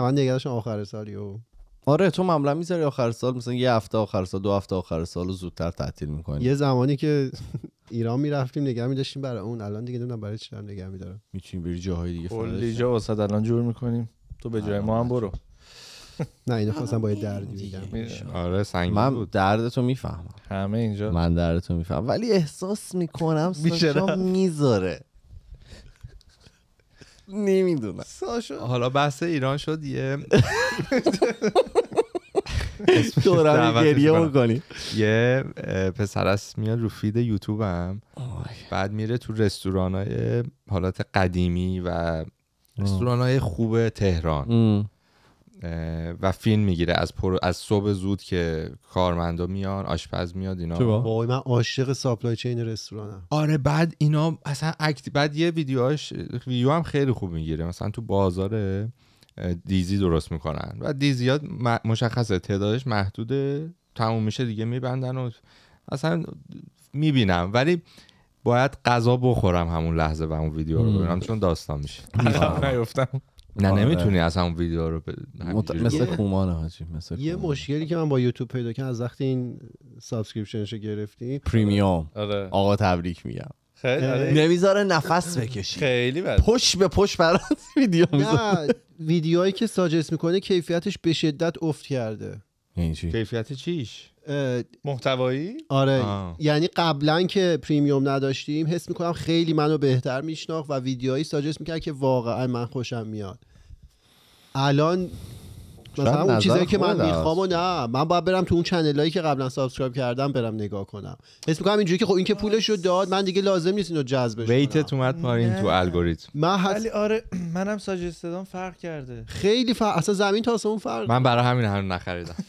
من نگرشم آخر سالی و آره تو معمولا میذاری آخر سال مثلا یه هفته آخر سال دو هفته آخر سال رو زودتر تعطیل میکنی یه زمانی که ایران میرفتیم نگه می داشتیم برای اون الان دیگه نمیدونم برای چی دارم نگه میدارم میتونیم بری جاهای دیگه کلی جا واسه الان جور میکنیم تو به جای آره، ما هم آره. برو نه اینو خواستم با دردی بگم آره سنگ من دردتو میفهمم همه اینجا من دردتو میفهمم ولی احساس میکنم ساشا میذاره نمیدونم حالا بحث ایران شد یه یه پسر است میاد رو فید یوتیوب هم بعد میره تو رستوران های حالات قدیمی و رستوران های خوب تهران و فیلم میگیره از از صبح زود که کارمندا میان آشپز میاد اینا وای من عاشق ساپلای چین رستورانم آره بعد اینا اصلا بعد یه ویدیوهاش ویدیو هم خیلی خوب میگیره مثلا تو بازار دیزی درست میکنن و دیزی ها مشخصه تعدادش محدوده تموم میشه دیگه میبندن و اصلا میبینم ولی باید غذا بخورم همون لحظه و اون ویدیو رو ببینم چون داستان میشه نیفتم نه آره. نمیتونی از همون ویدیو رو مثل کومان یه مشکلی که من با یوتیوب پیدا کردم از وقتی این سابسکریپشنشو گرفتی پریمیوم آره. آقا تبریک میگم خیلی یعنی آره. نمیذاره نفس بکشی خیلی بد پشت به پشت برات ویدیو میذاره ویدیوهایی که ساجست میکنه کیفیتش به شدت افت کرده کیفیت چیش محتوایی آره آه. یعنی قبلا که پریمیوم نداشتیم حس میکنم خیلی منو بهتر میشناخت و ویدیوهایی ساجست میکرد که واقعا من خوشم میاد الان مثلا اون چیزایی که من میخوام و نه من باید برم تو اون هایی که قبلا سابسکرایب کردم برم نگاه کنم حس میکنم اینجوری که خب این که پولش رو داد من دیگه لازم نیست اینو جذبش کنم ویتت اومد پایین تو الگوریتم من حس... ولی آره منم ساجستدان فرق کرده خیلی فرق اصلا زمین تا اون فرق من برای همین هنوز نخریدم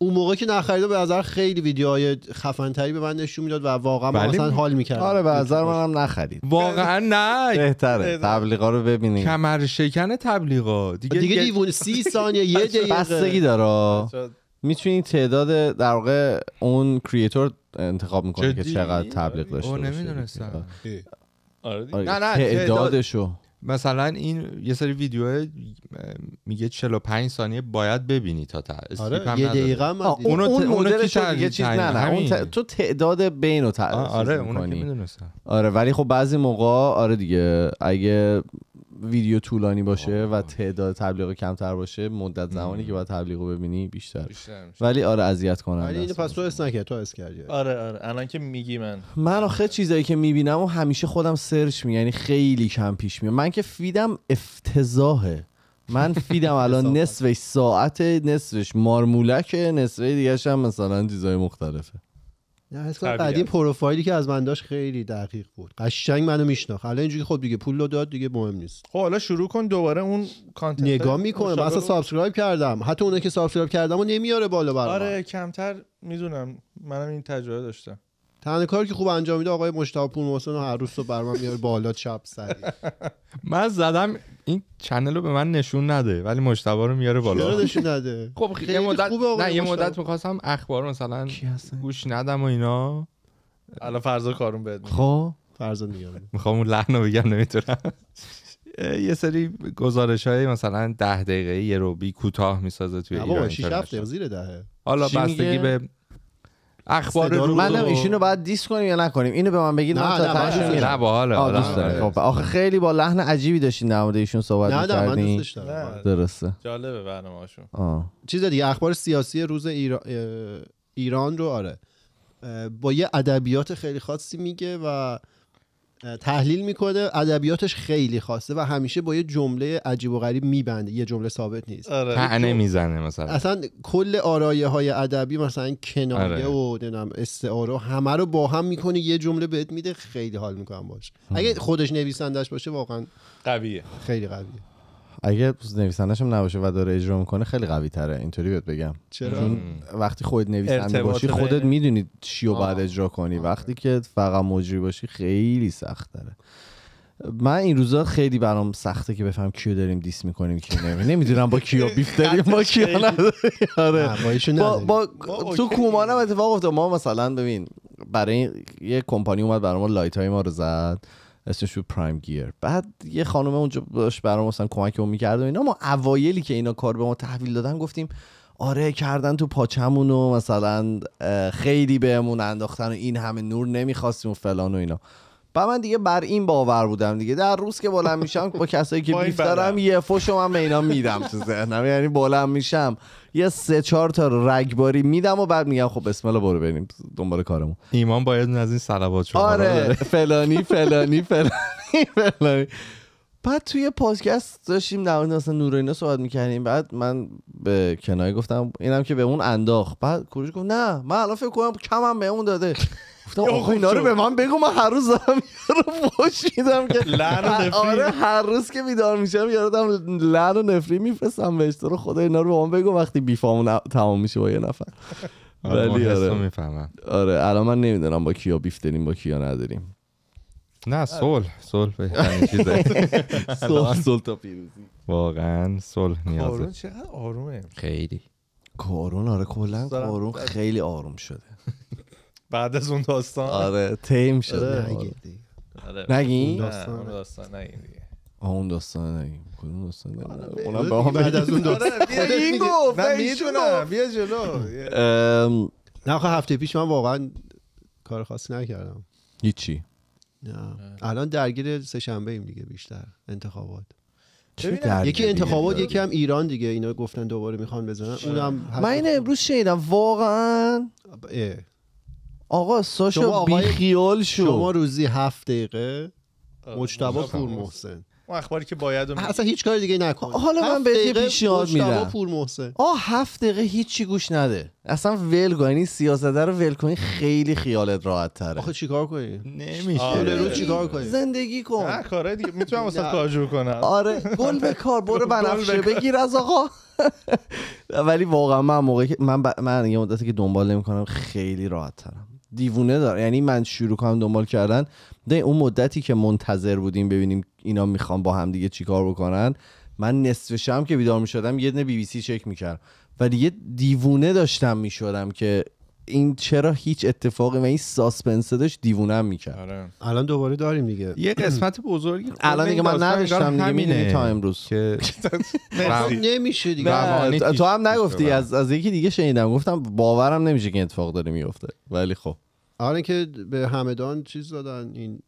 اون موقع که نخریده به نظر خیلی ویدیوهای خفن تری به من نشون میداد و واقعا من بله. مثلا حال میکرد. آره به نظر هم نخرید واقعا نه بهتره تبلیغا رو ببینید کمر شکن تبلیغا دیگه دیگه, دیوون 30 ثانیه یه دقیقه بستگی داره میتونی تعداد در واقع اون کریتور انتخاب میکنه که چقدر تبلیغ داشته باشه نمیدونستم آره نه نه تعدادشو مثلا این یه سری ویدیو میگه 45 ثانیه باید ببینی تا تا آره یه دقیقه من اون اون مدلش دیگه چیز نه نه اون تو تعداد بین رو تعداد آره اون آره ولی خب بعضی موقع آره دیگه اگه ویدیو طولانی باشه و تعداد تبلیغ کمتر باشه مدت زمانی که باید تبلیغ رو ببینی بیشتر, بیشتر ولی آره اذیت کننده ولی پس تو اس نکرد تو اس آره آره الان که میگی من من آخه چیزایی که میبینم و همیشه خودم سرچ می یعنی خیلی کم پیش میاد من که فیدم افتضاحه من فیدم الان نصفش ساعت نصفش مارمولکه نصفه دیگه هم مثلا چیزای مختلفه نه بعدی پروفایلی که از من داشت خیلی دقیق بود قشنگ منو میشناخت حالا اینجوری خود خب دیگه پول رو داد دیگه مهم نیست خب حالا شروع کن دوباره اون کانتنت نگاه میکنه من اصلا سابسکرایب کردم حتی اونایی که سابسکرایب کردم و نمیاره بالا برام آره کمتر میدونم منم این تجربه داشتم تنها کاری که خوب انجام میده آقای مشتاق پور محسن هر روز تو بر من میاره بالا چپ سری من زدم این چنل رو به من نشون نده ولی مشتاق رو میاره بالا نشون نده خب خیلی یه مدت نه یه مدت میخواستم اخبار مثلا گوش ندم و اینا الان فرضا کارون بده خب فرضا میگم میخوام اون لحن بگم نمیتونم یه سری گزارش های مثلا ده دقیقه یه روبی کوتاه میسازه توی ایران زیر دهه حالا بستگی به اخبار رو منم ایشونو باید دیس کنیم یا نکنیم اینو به من بگید من آره. خب آخه خیلی با لحن عجیبی داشتین در مورد ایشون صحبت کردین آره. درسته جالبه چیز دیگه اخبار سیاسی روز ایران ایران رو آره با یه ادبیات خیلی خاصی میگه و تحلیل میکنه ادبیاتش خیلی خاصه و همیشه با یه جمله عجیب و غریب میبنده یه جمله ثابت نیست آره. میزنه مثلا اصلا کل آرایه های ادبی مثلا کنایه آره. و نمیدونم استعاره همه رو با هم میکنه یه جمله بهت میده خیلی حال میکنم باش اگه خودش نویسندش باشه واقعا قویه خیلی قویه اگه نویسندش هم نباشه و داره اجرا میکنه خیلی قوی تره اینطوری بهت بگم چرا چون وقتی خودت نویسنده باشی خودت میدونی چی رو باید اجرا کنی آره. وقتی که فقط مجری باشی خیلی سخت داره من این روزا خیلی برام سخته که بفهم کیو داریم دیس میکنیم کیو نمی نمیدونم با کیو بیف داریم با کیو آره. نه. با, با, با تو کومانم اتفاق افتاد ما مثلا ببین برای یه کمپانی اومد برای ما لایت های ما رو زد اسمش بود پرایم گیر بعد یه خانم اونجا داشت برام مثلا کمکمون میکرد و اینا ما اوایلی که اینا کار به ما تحویل دادن گفتیم آره کردن تو پاچمون و مثلا خیلی بهمون انداختن و این همه نور نمیخواستیم و فلان و اینا و من دیگه بر این باور بودم دیگه در روز که بلند میشم با کسایی که بیف دارم یه فوشو من به اینا میدم تو ذهنم یعنی بلند میشم یه سه چهار تا رگباری میدم و بعد میگم خب بسم الله برو بریم دنبال کارمون ایمان باید از این صلوات آره، فلانی فلانی فلانی فلانی بعد توی پادکست داشتیم در مورد مثلا نور اینا صحبت میکردیم بعد من به کنایه گفتم اینم که به اون انداخت بعد کوروش گفت نه من الان فکر کنم کمم به اون داده گفتم آخه اینا رو به من بگو من هر روز دارم رو فوش میدم که آره هر روز که بیدار میشم یارو دارم لعن و نفری میفرستم بهش تو خدا اینا رو به من بگو وقتی بیفامون تمام میشه با یه نفر آره، ولی آره آره الان من نمیدونم با کیا بیف با کیا نداریم نه آره. صلح صلح بهترین چیزه صلح صلح تا پیروزی واقعا صلح نیازه کارون چقدر آرومه خیلی کارون آره کلا کارون خیلی آروم شده بعد از اون داستان آره تیم شده آره. نگی آره، داستان داستان نگی اون داستان نگیم کدوم داستان اونم به هم بعد از اون داستان بیا این گفت بیا جلو نه آخه هفته پیش من واقعا کار خاصی نکردم هیچی نه. آره. الان درگیر سه شنبه ایم دیگه بیشتر انتخابات یکی انتخابات آره. یکی هم ایران دیگه اینا گفتن دوباره میخوان بزنن اونم من این امروز شنیدم واقعا آقا بی خیال شو شما روزی هفت دقیقه مجتبا پور محسن اون اخباری که باید اصلا هیچ کاری دیگه نکن حالا من بهت پیشنهاد میدم پور محسن آه هفت دقیقه هیچی گوش نده اصلا ول کنی یعنی سیاست رو ول کنی خیلی خیالت راحت تره آخه چیکار کنی نمیشه آره رو چیکار کنی زندگی کن نه دیگه میتونم اصلا کارجو کنم آره گل به کار برو بنفشه بگیر از آقا ولی واقعا من موقعی که من من یه مدتی که دنبال نمیکنم خیلی راحت ترم دیوونه دار یعنی من شروع کنم دنبال کردن ده اون مدتی که منتظر بودیم ببینیم اینا میخوان با هم دیگه چیکار بکنن من نصف شم که بیدار میشدم یه دونه بی بی سی چک میکردم ولی یه دیوونه داشتم میشدم که این چرا هیچ اتفاقی و این ساسپنس داشت دیوونم میکرد آره. الان دوباره داریم دیگه یه قسمت بزرگی الان دیگه من نداشتم دیگه میدونی تا امروز که خب، نمیشه دیگه تو هم نگفتی از از یکی دیگه شنیدم گفتم باورم نمیشه که اتفاق داره میفته ولی خب آره که به همدان چیز دادن این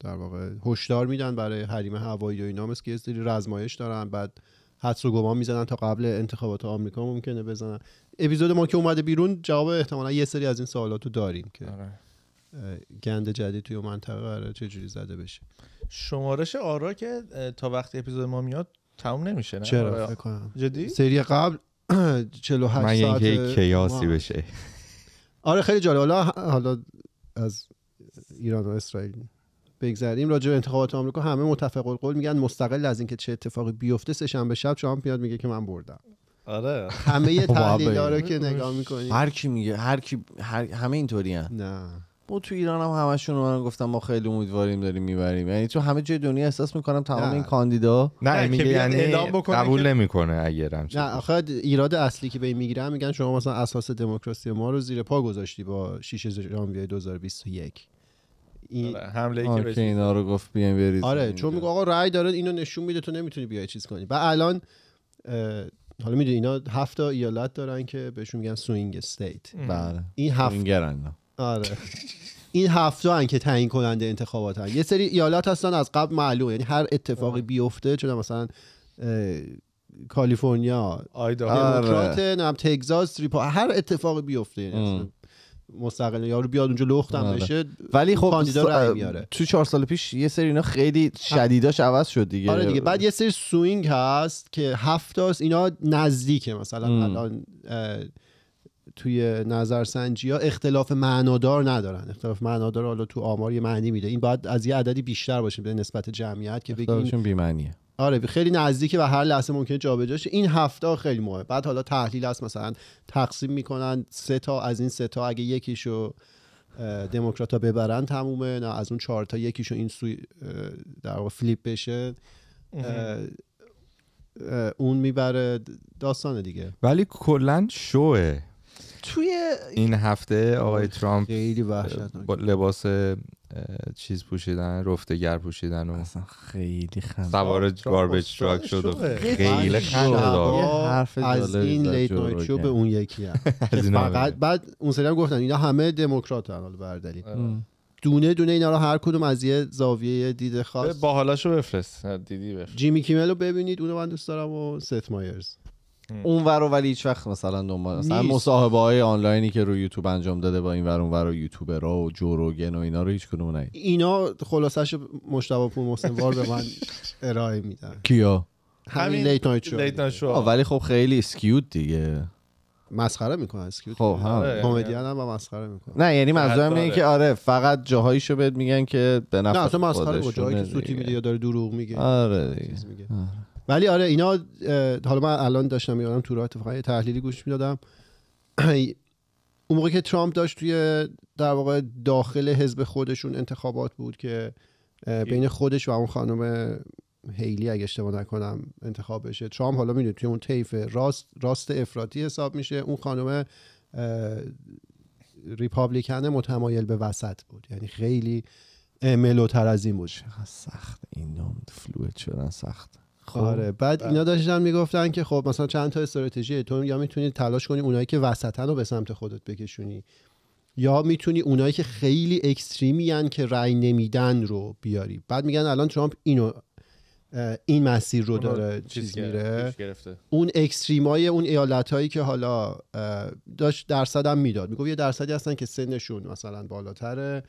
در واقع هشدار میدن برای حریم هوایی و اینا مثل که یه سری رزمایش دارن بعد حدس و گمان میزنن تا قبل انتخابات آمریکا ممکنه بزنن اپیزود ما که اومده بیرون جواب احتمالا یه سری از این سوالات رو داریم که آره. گند جدید توی منطقه قراره چجوری زده بشه شمارش آرا که تا وقتی اپیزود ما میاد تموم نمیشه نه چرا آره. جدی سری قبل 48 ساعت کیاسی بشه آره خیلی جالب حالا حالا از ایران و اسرائیل بگذریم راجع به انتخابات آمریکا همه متفق القول میگن مستقل از اینکه چه اتفاقی بیفته سه شنبه شب ترامپ میاد میگه که من بردم آره همه تحلیل‌ها رو که نگاه میکنی هر کی میگه هر کی همه هم. نه ما تو ایران هم همشون من گفتم ما خیلی امیدواریم داریم میبریم یعنی تو همه جای دنیا احساس میکنم تمام این کاندیدا نه یعنی قبول که... نمیکنه اگرم نه آخه ایراد اصلی که به این میگیرن میگن شما مثلا اساس دموکراسی ما رو زیر پا گذاشتی با 6 ژانویه 2021 این آره، حمله ای که اینا رو گفت بیان برید آره چون میگه آقا رأی داره اینو نشون میده تو نمیتونی بیای چیز کنی و الان حالا میدونی اینا هفت ایالت دارن که بهشون میگن سوینگ استیت بله این هفت آره این هفته هن که تعیین کننده انتخابات هن. یه سری ایالت هستن از قبل معلوم یعنی هر اتفاقی آره. بیفته چون مثلا کالیفرنیا آره. آره. دموکرات نم تگزاس ریپا هر اتفاقی بیفته یعنی مستقل رو بیاد اونجا لختم بشه ولی خب کاندیدا میاره تو چهار سال پیش یه سری اینا خیلی شدیداش عوض شد دیگه آره دیگه بعد یه سری سوینگ هست که هفت اینا نزدیکه مثلا الان توی نظرسنجی ها اختلاف معنادار ندارن اختلاف معنادار حالا تو آمار یه معنی میده این باید از یه عددی بیشتر باشه به نسبت جمعیت که بگیم بی‌معنیه آره خیلی نزدیکه و هر لحظه ممکنه جابجا شه این هفته خیلی مهمه بعد حالا تحلیل هست مثلا تقسیم میکنن سه تا از این سه تا اگه یکیشو دموکرات ها ببرن تمومه نه از اون چهار تا یکیشو این سوی در واقع فلیپ بشه اون میبره داستان دیگه ولی کلا شوه توی این هفته آقای ترامپ خیلی با لباس چیز پوشیدن رفتگر پوشیدن و اصلا خیلی خنده سوار گاربج تراک شد خیلی خنده از این لیت نایت به اون یکی هم فقط بعد اون سری هم گفتن اینا همه دموکرات هم آره. دونه دونه اینا رو هر کدوم از یه زاویه دید خاص باحالاشو بفرست دیدی بفرست جیمی کیمل رو ببینید اونو من دوست دارم و ست مایرز اون رو ولی هیچ وقت مثلا دنبال مثلا مصاحبه های آنلاینی که رو یوتیوب انجام داده با این ور اونور و یوتیوبرا و جوروگن و اینا رو هیچ کدوم اینا خلاصش مشتبه پور محسن وار به من ارائه میدن کیا همین لیت نایت شو لیت ولی خب خیلی اسکیوت دیگه مسخره میکنه اسکیوت خب هم آره. کمدین هم مسخره میکنه نه یعنی خب، منظورم اینه که آره, آره، فقط جاهایشو بهت میگن که به نفع نه اصلا مسخره با جاهایی که سوتی میده یا داره دروغ میگه آره ولی آره اینا حالا من الان داشتم یادم تو راه اتفاقا تحلیلی گوش میدادم اون موقع که ترامپ داشت توی در واقع داخل حزب خودشون انتخابات بود که بین خودش و اون خانم هیلی اگه اشتباه نکنم انتخاب بشه ترامپ حالا میدونید توی اون طیف راست راست افراطی حساب میشه اون خانم ریپابلیکن متمایل به وسط بود یعنی خیلی ملوتر از این بود سخت این نام فلوید شدن سخت خب آره بعد اینا بله. داشتن میگفتن که خب مثلا چند تا استراتژی تو یا میتونی تلاش کنی اونایی که وسطن رو به سمت خودت بکشونی یا میتونی اونایی که خیلی اکستریمی که رای نمیدن رو بیاری بعد میگن الان ترامپ اینو این مسیر رو داره چیز میره اون اکستریمای اون ایالت هایی که حالا داشت درصد هم میداد میگفت یه درصدی هستن که سنشون مثلا بالاتره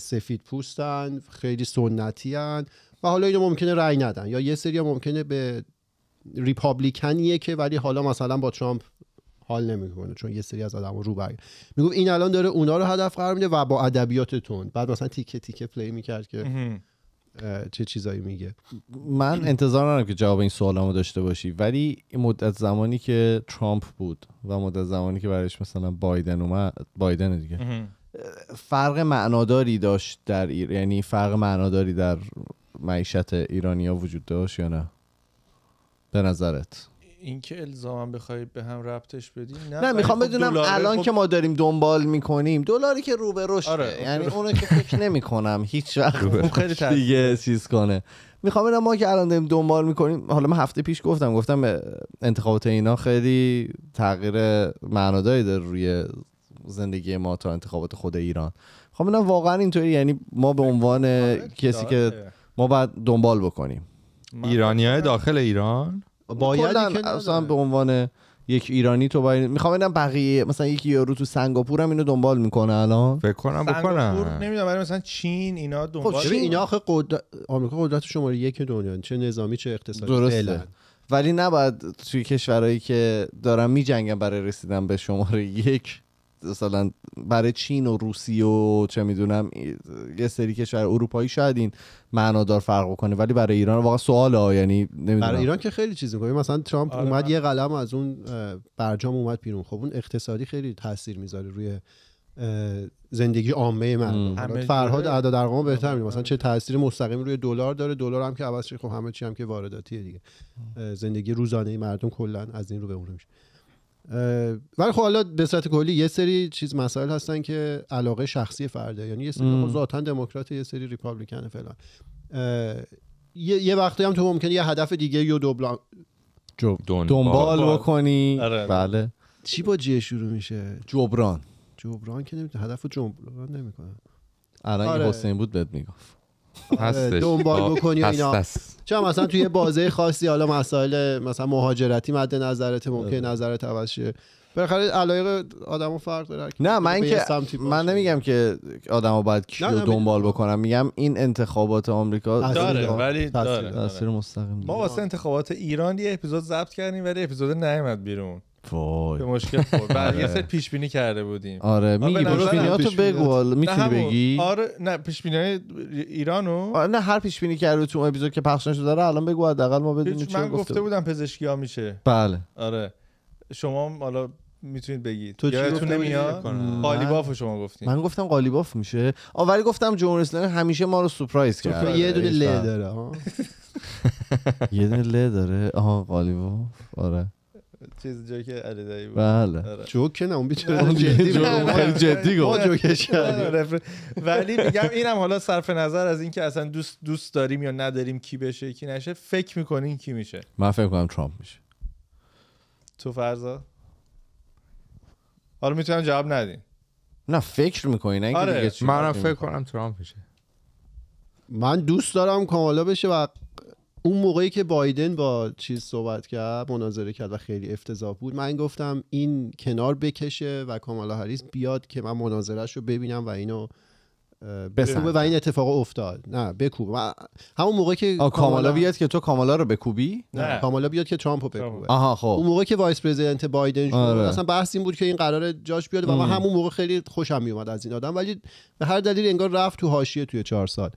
سفید پوستن خیلی سنتی هن. و حالا اینو ممکنه رأی ندن یا یه سری ممکنه به ریپابلیکنیه که ولی حالا مثلا با ترامپ حال نمیکنه چون یه سری از آدم رو بر میگفت این الان داره اونا رو هدف قرار میده و با ادبیات تون بعد مثلا تیکه تیکه پلی میکرد که چه چیزایی میگه من انتظار ندارم که جواب این رو داشته باشی ولی مدت زمانی که ترامپ بود و مدت زمانی که برایش مثلا بایدن اومد بایدن دیگه فرق معناداری داشت در یعنی فرق معناداری در معیشت ها وجود داشت یا نه به نظرت اینکه الزاما بخوای به هم ربطش بدی نه, نه میخوام خب بدونم الان خب که ما داریم دنبال میکنیم دلاری که رو به آره، یعنی اونو که فکر نمیکنم هیچ وقت خب، خیلی دیگه چیز کنه میخوام بدونم ما که الان داریم دنبال میکنیم حالا من هفته پیش گفتم گفتم انتخابات اینا خیلی تغییر معناداری داره روی زندگی ما تا انتخابات خود ایران بدونم واقعا اینطوری یعنی ما به عنوان آره، کسی که ما باید دنبال بکنیم ایرانی های داخل ایران خب، باید اصلا به عنوان یک ایرانی تو باید میخوام اینم بقیه مثلا یکی یارو تو سنگاپور هم اینو دنبال میکنه الان فکر کنم بکنم نمیدونم برای مثلا چین اینا خب، دنبال خب چین... اینا آخه قدرت آمریکا قدرت شماره یک دنیا چه نظامی چه اقتصادی درسته ولی نباید توی کشورهایی که دارن میجنگن برای رسیدن به شماره یک مثلا برای چین و روسیه و چه میدونم یه سری کشور اروپایی شاید این معنادار فرق کنه ولی برای ایران واقعا سواله یعنی نمیدونم برای ایران که خیلی چیز میکنه مثلا ترامپ آره، اومد آره. یه قلم از اون برجام اومد بیرون خب اون اقتصادی خیلی تاثیر میذاره روی زندگی عامه مردم فرهاد اعداد ارقام بهتر آره، میدونه مثلا چه تاثیر مستقیمی روی دلار داره دلار هم که عوض خب همه چی هم که وارداتیه دیگه زندگی روزانه مردم کلا از این رو به اون میشه ولی خب حالا به صورت کلی یه سری چیز مسائل هستن که علاقه شخصی فرده یعنی یه سری خب ذاتا دموکرات یه سری ریپابلیکن فلان یه،, یه وقتی هم تو ممکنه یه هدف دیگه یو دوبلا دنبال, بکنی آره. بله چی با جیه شروع میشه جبران جبران که نمیتونه هدف جبران نمیکنه الان آره. حسین بود بهت میگفت آره، دنبال بکنی اینا چه مثلا توی بازه خاصی حالا مسائل مثلا مهاجرتی مد نظرت ممکن نظرت عوض شه بالاخره علایق آدمو فرق داره نه من اینکه من نمیگم که آدمو باید کیو دنبال بکنم میگم این انتخابات آمریکا داره, ولی داره مستقیم ما واسه انتخابات ایران یه اپیزود ضبط کردیم ولی اپیزود نیومد بیرون وای مشکل خورد بعد یه آره. سری پیش بینی کرده بودیم آره میگی پیش بینیاتو بگو میتونی بگی آره نه پیش بینی ایرانو نه هر پیش بینی کرده تو اون اپیزود که پخش شده داره الان بگو حداقل ما بدونیم چی من گفته بودم پزشکی ها میشه بله آره شما حالا میتونید بگید تو تو نمیاد قالیباف شما گفتین من گفتم باف میشه آوری گفتم جمهوری اسلامی همیشه ما رو سورپرایز کرده. یه دونه ل داره یه دونه ل داره آها باف. آره چیز جایی که علی بود بله آره. جوک نه اون بیچاره جدی جدی گفت جوکش کرد ولی میگم اینم حالا صرف نظر از اینکه اصلا دوست دوست داریم یا نداریم کی بشه کی نشه فکر میکنین کی میشه من فکر کنم ترامپ میشه تو فرضا حالا میتونم جواب ندین نه فکر میکنی نه آره. منم فکر کنم ترامپ میشه من دوست دارم کامالا بشه و اون موقعی که بایدن با چیز صحبت کرد مناظره کرد و خیلی افتضاح بود من گفتم این کنار بکشه و کامالا هریس بیاد که من مناظرهش رو ببینم و اینو بکوبه و این اتفاق افتاد نه بکوب همون موقع که کامالا, بیاد که تو کامالا رو بکوبی نه کامالا بیاد که ترامپ رو بکوبه آها خب اون موقع که وایس پرزیدنت بایدن شد آره. اصلا بحث این بود که این قرار جاش بیاد و من همون موقع خیلی خوشم میومد از این آدم ولی به هر دلیل انگار رفت تو حاشیه توی چهار سال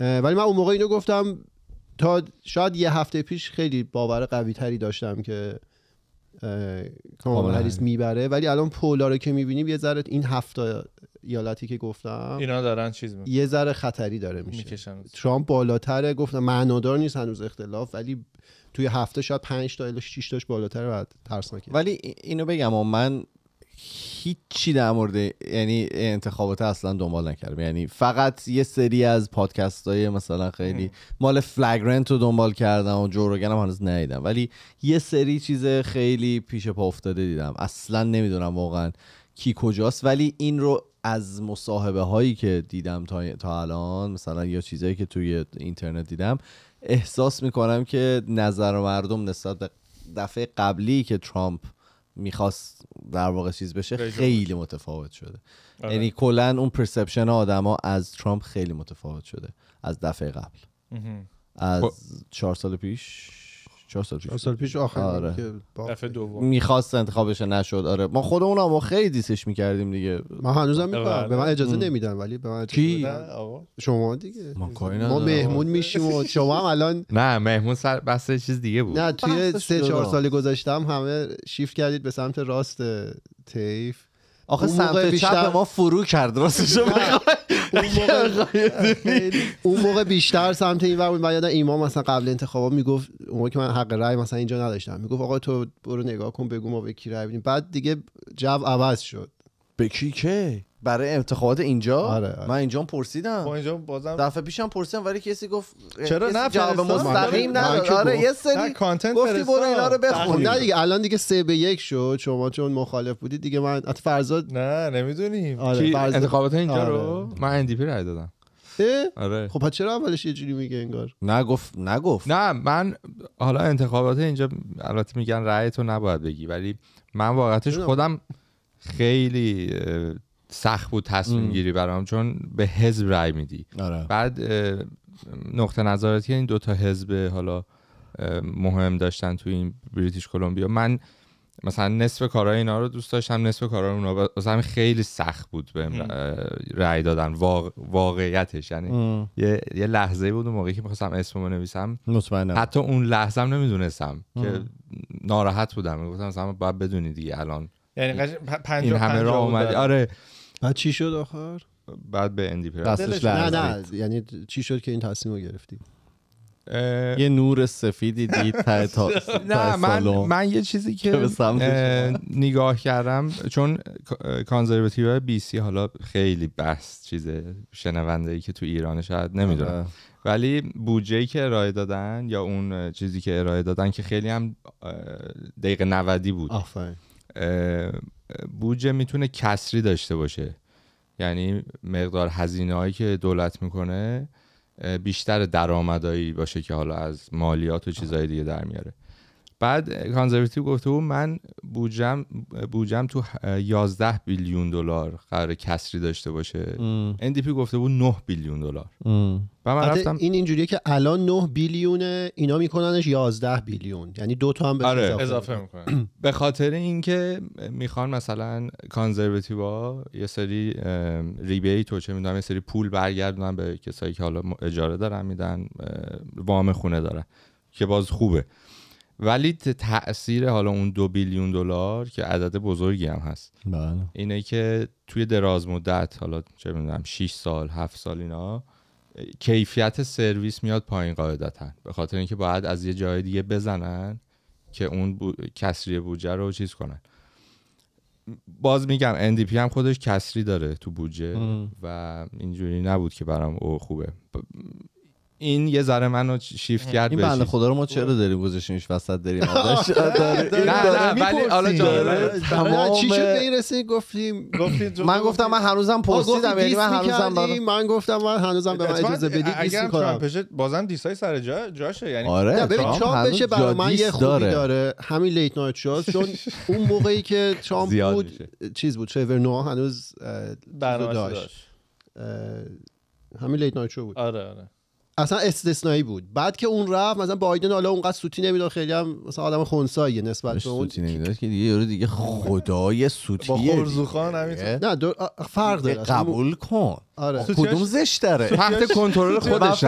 ولی من اون موقع اینو گفتم تا شاید یه هفته پیش خیلی باور قوی تری داشتم که کامال هریس میبره ولی الان پولا رو که میبینیم یه ذره این هفته یالاتی که گفتم اینا دارن چیز یه ذره خطری داره میشه ترامپ بالاتره گفتم معنادار نیست هنوز اختلاف ولی توی هفته شاید 5 تا 6 تاش بالاتر و ترسناک ولی اینو بگم و من هیچی در مورد یعنی انتخابات اصلا دنبال نکردم یعنی فقط یه سری از پادکست های مثلا خیلی مال فلگرنت رو دنبال کردم و جوروگن هم هنوز ندیدم ولی یه سری چیز خیلی پیش پا افتاده دیدم اصلا نمیدونم واقعا کی کجاست ولی این رو از مصاحبه هایی که دیدم تا, تا الان مثلا یا چیزهایی که توی اینترنت دیدم احساس میکنم که نظر مردم نسبت به دفعه قبلی که ترامپ میخواست در واقع چیز بشه خیلی متفاوت شده آره. یعنی کلا اون پرسپشن آدما از ترامپ خیلی متفاوت شده از دفعه قبل از خب. چهار سال پیش چهار سال پیش سال پیش آخر آره. میخواست انتخابش نشد آره ما خودمون هم خیلی دیسش میکردیم دیگه ما هنوزم میکنم آره. به من اجازه نمیدن ولی به من اجازه شما دیگه ما, ما مهمون میشیم و شما هم الان نه مهمون سر بحث چیز دیگه بود نه توی سه چهار سال گذاشتم همه شیفت کردید به سمت راست تیف آخه سمت چپ ما فرو کرد راستش اون موقع بیشتر سمت این ور من یادم ایمان مثلا قبل انتخابات میگفت اون موقع که من حق رای مثلا اینجا نداشتم میگفت آقا تو برو نگاه کن بگو ما به کی رای بعد دیگه جو عوض شد به کی که برای انتخابات اینجا آره، آره. من اینجا پرسیدم با خب اینجا بازم دفعه پیشم پرسیدم ولی کسی گفت یعنی چرا نه جواب مستقیم نه آره یه سری گفتی برو اینا رو بخون نه دیگه الان دیگه سه به یک شد شما چون مخالف بودی دیگه من از فرزاد نه نمیدونیم آره انتخابات اینجا رو آره. من اندیپی رای دادم آره خب چرا اولش یه جوری میگه انگار نه گفت نه من حالا انتخابات اینجا البته میگن رأی تو نباید بگی ولی من واقعتش خودم خیلی سخت بود تصمیم گیری برام چون به حزب رای میدی آره. بعد نقطه که این دوتا حزب حالا مهم داشتن تو این بریتیش کلمبیا من مثلا نصف کارهای اینا رو دوست داشتم نصف کارهای اونا مثلا خیلی سخت بود به رأی دادن واقعیتش یعنی یه... یه لحظه بود و موقعی که میخواستم اسممو بنویسم مطمئنم حتی اون لحظه هم نمیدونستم که ناراحت بودم میگفتم مثلا باید بدونی دیگه الان یعنی این همه را اومدی آره بعد چی شد آخر بعد به اندی دستش نه نه یعنی چی شد که این تصمیم رو گرفتی یه نور سفیدی دید تا نه من من یه چیزی که نگاه کردم چون کانزرواتیو بی سی حالا خیلی بس چیز شنونده ای که تو ایران شاید نمیدونم آره. ولی بودجه که ارائه دادن یا اون چیزی که ارائه دادن که خیلی هم دقیقه نودی بود بودجه میتونه کسری داشته باشه یعنی مقدار هزینه هایی که دولت میکنه بیشتر درآمدایی باشه که حالا از مالیات و چیزهای دیگه در میاره بعد کانزرواتیو گفته بود من بودجم بودجم تو 11 بیلیون دلار قرار کسری داشته باشه اندیپی گفته بود 9 بیلیون دلار و من رفتم این اینجوریه که الان 9 بیلیونه اینا میکننش 11 بیلیون یعنی دو تا هم به آره. اضافه, اضافه میکنن به خاطر اینکه میخوان مثلا با یه سری ریبیت و چه میدونم یه سری پول برگردونن به کسایی که حالا اجاره دارن میدن وام خونه دارن که باز خوبه ولی تاثیر حالا اون دو بیلیون دلار که عدد بزرگی هم هست بله. اینه که توی دراز مدت حالا چه میدونم 6 سال هفت سال اینا کیفیت سرویس میاد پایین قاعدتا به خاطر اینکه باید از یه جای دیگه بزنن که اون بو... کسری بودجه رو چیز کنن باز میگم NDP هم خودش کسری داره تو بودجه و اینجوری نبود که برام او خوبه این یه ذره منو شیفت کرد این بنده خدا رو ما چرا داریم گذاشتیمش وسط داریم نه نه ولی حالا آره، آره. تمام چی شد به این رسید گفتیم من گفتم من هنوزم پرسیدم یعنی من هنوزم من گفتم من هنوزم به من اجازه بدید دیس می‌کنم بازم دیسای سر جا جاشه یعنی آره ببین چاپ بشه برای من یه خوبی داره همین لیت نایت شو چون اون موقعی که چامپ بود چیز بود تریور نوا هنوز برنامه داشت همین لیت نایت شو بود آره آره اصلا استثنایی بود بعد که اون رفت مثلا بایدن حالا اونقدر سوتی نمیداد خیلی هم مثلا آدم خونساییه نسبت به اون سوتی نمیداد که دیگه یارو دیگه خدای سوتی با خرزوخان همینطور نه دو... فرق داره قبول کن آره خب، کدوم زشت داره تحت کنترل خودش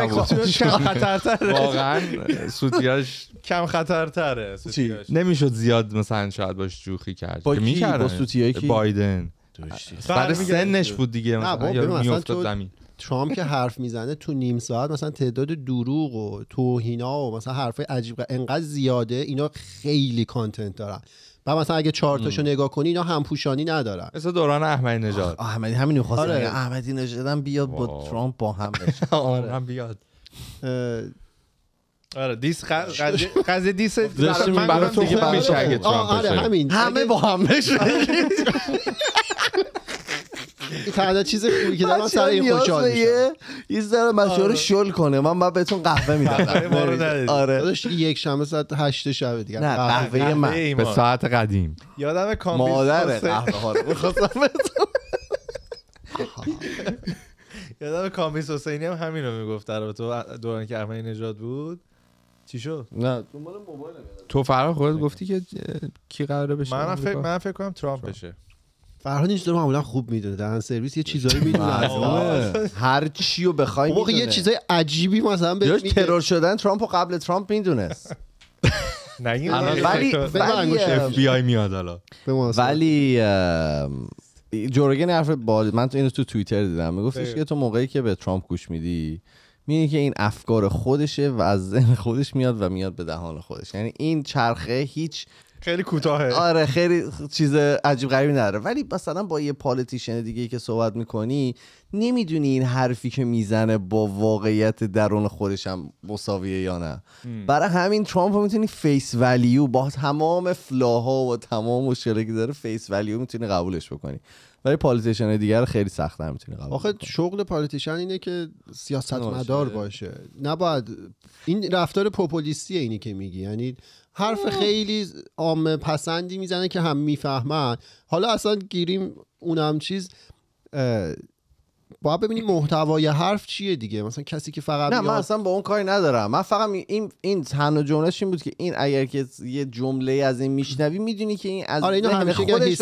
کم خطرتره واقعا سوتیاش کم خطرتره نمیشد زیاد مثلا شاید باش جوخی کرد با کی با سوتیای که بایدن سنش بود دیگه مثلا زمین ترامپ که حرف میزنه تو نیم ساعت مثلا تعداد دروغ و توهینا و مثلا حرفای عجیب انقدر زیاده اینا خیلی کانتنت دارن و مثلا اگه چهار تاشو نگاه کنی اینا همپوشانی ندارن مثل دوران احمدی نژاد احمدی همینو خواست آره. احمدی نژاد بیاد با ترامپ با هم بشه آره. آره هم بیاد آره دیس قضیه دیس من دیگه میشه اگه ترامپ آره همین همه با هم بشه تنها چیز خوبی که دارم سر این خوشحال میشم یه ذره مسیح رو آره. شل کنه من بعد بهتون قهوه میدم آره یک شب ساعت 8 شب دیگه نه قهوه من به ساعت قدیم یادم کامبیز مادر قهوه ها رو می‌خواستم یادم کامبیز حسینی هم همین رو میگفت در تو دوران که احمدی نژاد بود چی شد نه تو فرا خودت گفتی که کی قراره بشه من فکر کنم ترامپ بشه فرهاد این معمولا خوب میدونه دهن سرویس یه چیزایی میدونه آره. هر چی رو بخوای میدونه یه چیزای عجیبی مثلا به ترور شدن ترامپ قبل ترامپ میدونست نه ولی ولی میاد ولی جورگن حرف بال من تو اینو تو توییتر دیدم میگفتش که تو موقعی که به ترامپ گوش میدی میگه که این افکار خودشه و از ذهن خودش میاد و میاد به دهان خودش یعنی این چرخه هیچ خیلی کوتاهه آره خیلی چیز عجیب غریبی نداره ولی مثلا با یه پالیتیشن دیگه که صحبت میکنی نمیدونی این حرفی که میزنه با واقعیت درون خودش هم مساویه یا نه برای همین ترامپ رو میتونی فیس ولیو با تمام فلاها و تمام مشکلی که داره فیس ولیو میتونی قبولش بکنی ولی پالیتیشن دیگر خیلی سخت هم میتونی قبول آخه شغل پالیتیشن اینه که سیاست مدار باشه نباید این رفتار پوپولیستی اینی که میگی یعنی حرف خیلی عام پسندی میزنه که هم میفهمن حالا اصلا گیریم اونم چیز باید ببینیم محتوای حرف چیه دیگه مثلا کسی که فقط نه من اصلا با اون کاری ندارم من فقط این این تنها جملهش این بود که این اگر که یه جمله از این میشنوی میدونی که این از آره خودش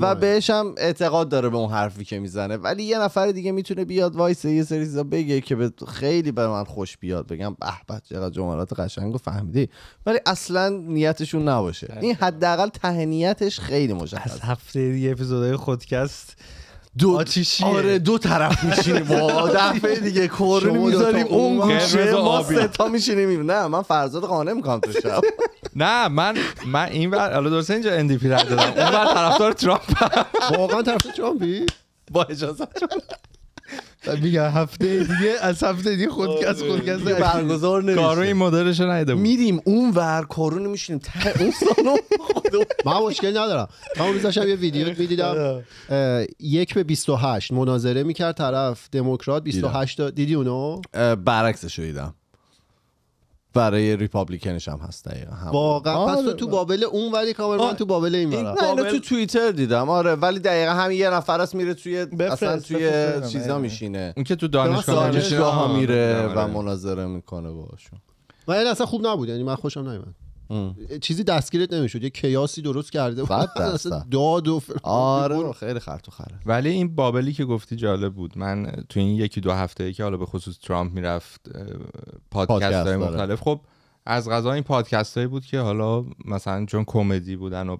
و بهشم, و بله. اعتقاد داره به اون حرفی که میزنه ولی یه نفر دیگه میتونه بیاد وایسه یه سری چیزا بگه که به خیلی به من خوش بیاد بگم به به چقدر جملات قشنگو فهمیدی ولی اصلا نیتشون نباشه بله. این حداقل تهنیتش خیلی مشخصه از هفته دیگه اپیزودهای خودکست دو آره دو طرف میشینیم با دفعه دیگه کورونی میذاریم اون گوشه ما ستا میشینیم نه من فرزاد قانه میکنم تو شب نه من من این بر حالا درسته اینجا اندی پی رد دادم اون بر طرفدار ترامپ واقعا طرفدار ترامپی با اجازه میگه هفته دیگه از هفته دیگه خود آره. از خود برگزار نمیشه این مدلش نایده میریم اون ور کارو نمیشیم ته اون سالو من مشکل ندارم من روزا شب یه ویدیو آره. میدیدم یک به 28 مناظره میکرد طرف دموکرات 28 دیدی اونو برعکسش دیدم برای ریپابلیکنش هم هست دقیقا هم. واقعا پس تو تو بابل اون ولی کامرمن تو بابل این نه تو توییتر دیدم آره ولی دقیقا همین یه نفر میره توی اصلا توی چیزا آره. میشینه اون که تو دانشگاه میره آره. و مناظره میکنه باشون و این اصلا خوب نبود یعنی من خوشم نمیاد چیزی دستگیرت نمیشد یه کیاسی درست کرده بود داد و فر آره خیلی خرط ولی این بابلی که گفتی جالب بود من تو این یکی دو هفته ای که حالا به خصوص ترامپ میرفت پادکست, های آره. مختلف خب از غذا این پادکست هایی بود که حالا مثلا چون کمدی بودن و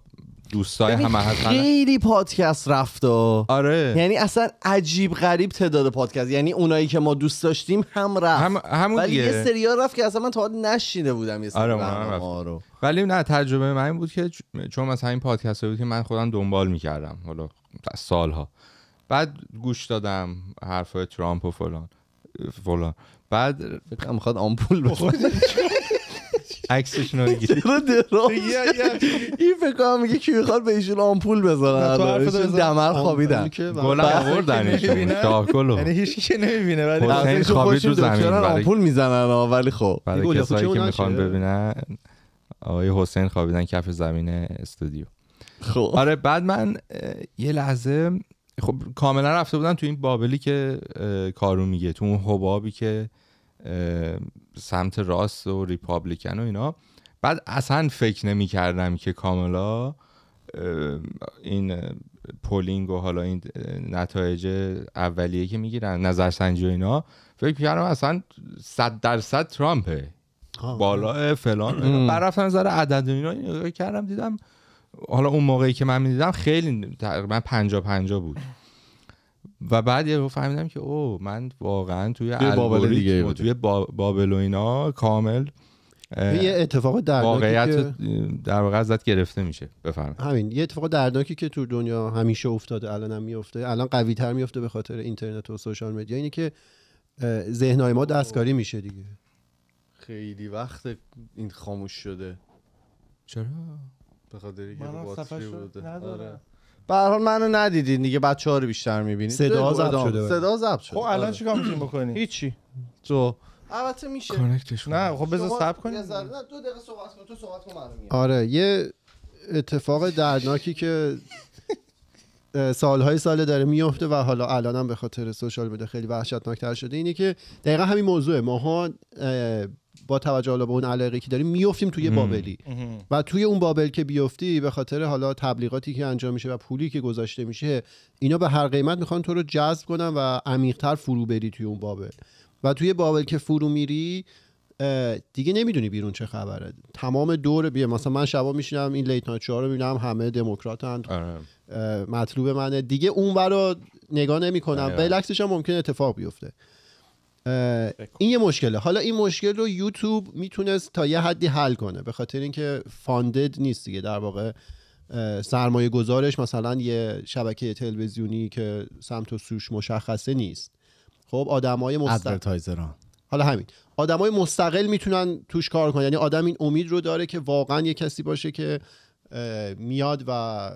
دوستای خیلی پادکست رفت و آره یعنی اصلا عجیب غریب تعداد پادکست یعنی اونایی که ما دوست داشتیم هم رفت هم... همون ولی یه سریا رفت که اصلا من تا نشینه بودم یه آره رو ولی نه تجربه من بود که چون مثلا این پادکست بود که من خودم دنبال میکردم حالا سالها بعد گوش دادم حرفای ترامپ و فلان فلان بعد میخواد آمپول بخوره عکسشون رو بگیر چرا دراز این فکر کنم میگه کی میخواد به ایشون آمپول بذارن ایشون دمر خوابیدن گل آوردنش شاهکلو یعنی هیچ کی نمیبینه ولی حسین خوابید رو زمین آمپول میزنن ولی خب برای کسایی که میخوان ببینن آقای حسین خوابیدن کف زمین استودیو خب آره بعد من یه لحظه خب کاملا رفته بودن تو این بابلی که کارو میگه تو اون حبابی که سمت راست و ریپابلیکن و اینا بعد اصلا فکر نمی کردم که کاملا این پولینگ و حالا این نتایج اولیه که میگیرن نظرسنجی و اینا فکر کردم اصلا صد درصد ترامپه بالا فلان برفتم نظر عدد و اینا کردم دیدم حالا اون موقعی که من دیدم خیلی تقریبا پنجا پنجا بود و بعد یه فهمیدم که او من واقعا توی بابل دیگه و توی بابل و اینا کامل یه اتفاق در واقع ازت گرفته میشه بفرمایید همین یه اتفاق دردناکی که تو دنیا همیشه افتاده الان هم میفته الان قوی تر میفته به خاطر اینترنت و سوشال مدیا اینه که ذهنهای ما دستکاری میشه دیگه خیلی وقت این خاموش شده چرا؟ به خاطر بوده آره. به هر حال منو ندیدین دیگه بچه ها رو بیشتر میبینید صدا زد شده صدا زب شده خب الان آره. چیکار میتونیم بکنی هیچی تو البته میشه نه خب بذار صبر کنیم نه دو دقیقه صحبت کن تو صحبت کن آره یه اتفاق دردناکی که سالهای ساله داره میفته و حالا الانم به خاطر سوشال مدیا خیلی وحشتناکتر شده اینه که دقیقا همین موضوع ماها با توجه حالا به اون علاقه که داریم میفتیم توی بابلی و توی اون بابل که بیفتی به خاطر حالا تبلیغاتی که انجام میشه و پولی که گذاشته میشه اینا به هر قیمت میخوان تو رو جذب کنن و عمیقتر فرو بری توی اون بابل و توی بابل که فرو میری دیگه نمیدونی بیرون چه خبره تمام دور بیه مثلا من شبا میشینم این لیت نایت رو میبینم همه دموکراتن آره. مطلوب منه دیگه اون نگاه نمیکنم آره. بلکسش هم ممکن اتفاق بیفته این یه مشکله حالا این مشکل رو یوتیوب میتونست تا یه حدی حل کنه به خاطر اینکه فاندد نیست دیگه در واقع سرمایه گذارش مثلا یه شبکه تلویزیونی که سمت و سوش مشخصه نیست خب آدمای مستقل حالا همین های مستقل میتونن توش کار کنن یعنی آدم این امید رو داره که واقعا یه کسی باشه که میاد و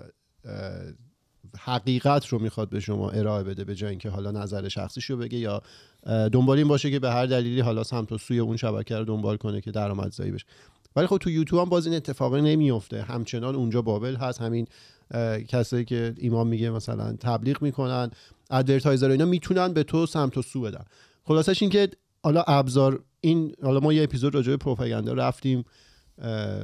حقیقت رو میخواد به شما ارائه بده به جای اینکه حالا نظر شخصیش رو بگه یا دنبال این باشه که به هر دلیلی حالا سمت و سوی اون شبکه رو دنبال کنه که درآمدزایی بشه ولی خب تو یوتیوب هم باز این اتفاق نمیفته همچنان اونجا بابل هست همین کسایی که ایمان میگه مثلا تبلیغ میکنن ادورتایزر اینا میتونن به تو سمت و سو بدن خلاصش اینکه حالا ابزار این حالا ما یه اپیزود راجع به پروپاگاندا رفتیم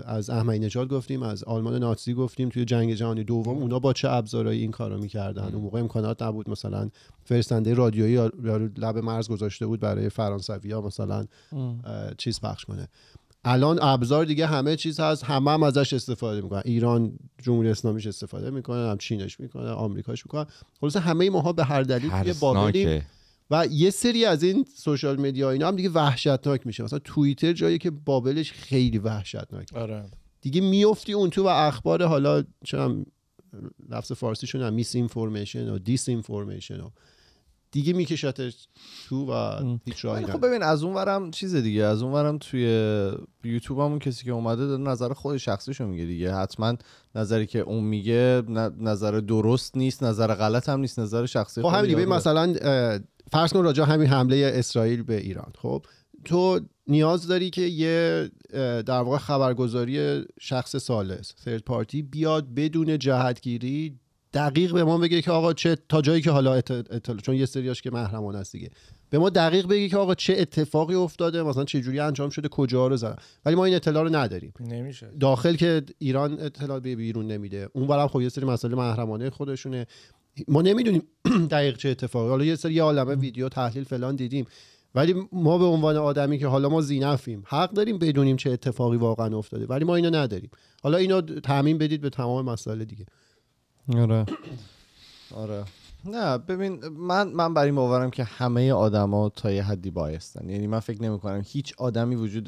از احمدی نژاد گفتیم از آلمان ناتسی گفتیم توی جنگ جهانی دوم اونا با چه ابزارهایی این کارو میکردن اون موقع امکانات نبود مثلا فرستنده رادیویی لب مرز گذاشته بود برای فرانسوی ها مثلا چیز پخش کنه الان ابزار دیگه همه چیز هست همه هم ازش استفاده میکنن ایران جمهوری اسلامیش استفاده میکنه هم چینش میکنه آمریکاش میکنه خلاص همه ماها به هر دلیل یه و یه سری از این سوشال مدیا اینا هم دیگه وحشتناک میشه مثلا توییتر جایی که بابلش خیلی وحشتناک آره. دیگه میفتی اون تو و اخبار حالا چم لفظ فارسیشون هم میس اینفورمیشن و دیس اینفورمیشن و دیگه میکشتش تو و هیچ راهی خب ببین از اونورم چیز دیگه از اونورم توی یوتیوب همون کسی که اومده داره نظر خود شخصیشو میگه دیگه حتما نظری که اون میگه نظر درست نیست نظر غلط هم نیست نظر شخصی خب همین مثلا فرض کن راجع همین حمله اسرائیل به ایران خب تو نیاز داری که یه در واقع خبرگزاری شخص سالس ثرد پارتی بیاد بدون جهتگیری دقیق به ما بگه که آقا چه تا جایی که حالا اطلاع چون یه سریاش که محرمانه است دیگه به ما دقیق بگه که آقا چه اتفاقی افتاده مثلا چه جوری انجام شده کجا رو زدن ولی ما این اطلاع رو نداریم نمیشه داخل که ایران اطلاع به بیرون نمیده اونورم خب یه سری مسئله محرمانه خودشونه ما نمیدونیم دقیق چه اتفاقی حالا یه سری عالمه ویدیو تحلیل فلان دیدیم ولی ما به عنوان آدمی که حالا ما زینفیم حق داریم بدونیم چه اتفاقی واقعا افتاده ولی ما اینو نداریم حالا اینو تعمین بدید به تمام مسائل دیگه آره آره نه ببین من من بر این باورم که همه آدما تا یه حدی بایستن یعنی من فکر نمی کنم هیچ آدمی وجود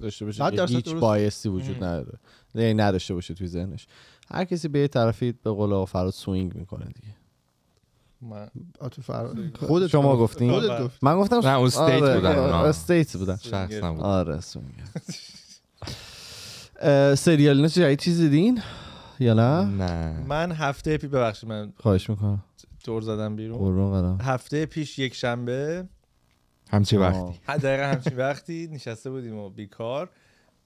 داشته باشه که هیچ بایستی وجود نداره یعنی نداشته باشه توی ذهنش هر کسی به یه طرفی به قول فراد سوینگ میکنه دیگه خود شما گفتین من گفتم نه اون استیت آره، بودن استیت آره، آره، بودن شخص نبود آره سوینگ سریال چیزی دین؟ یا نه من هفته پیش ببخشید من خواهش میکنم دور زدم بیرون هفته پیش یک شنبه همچی وقتی دقیقا همچی وقتی نشسته بودیم و بیکار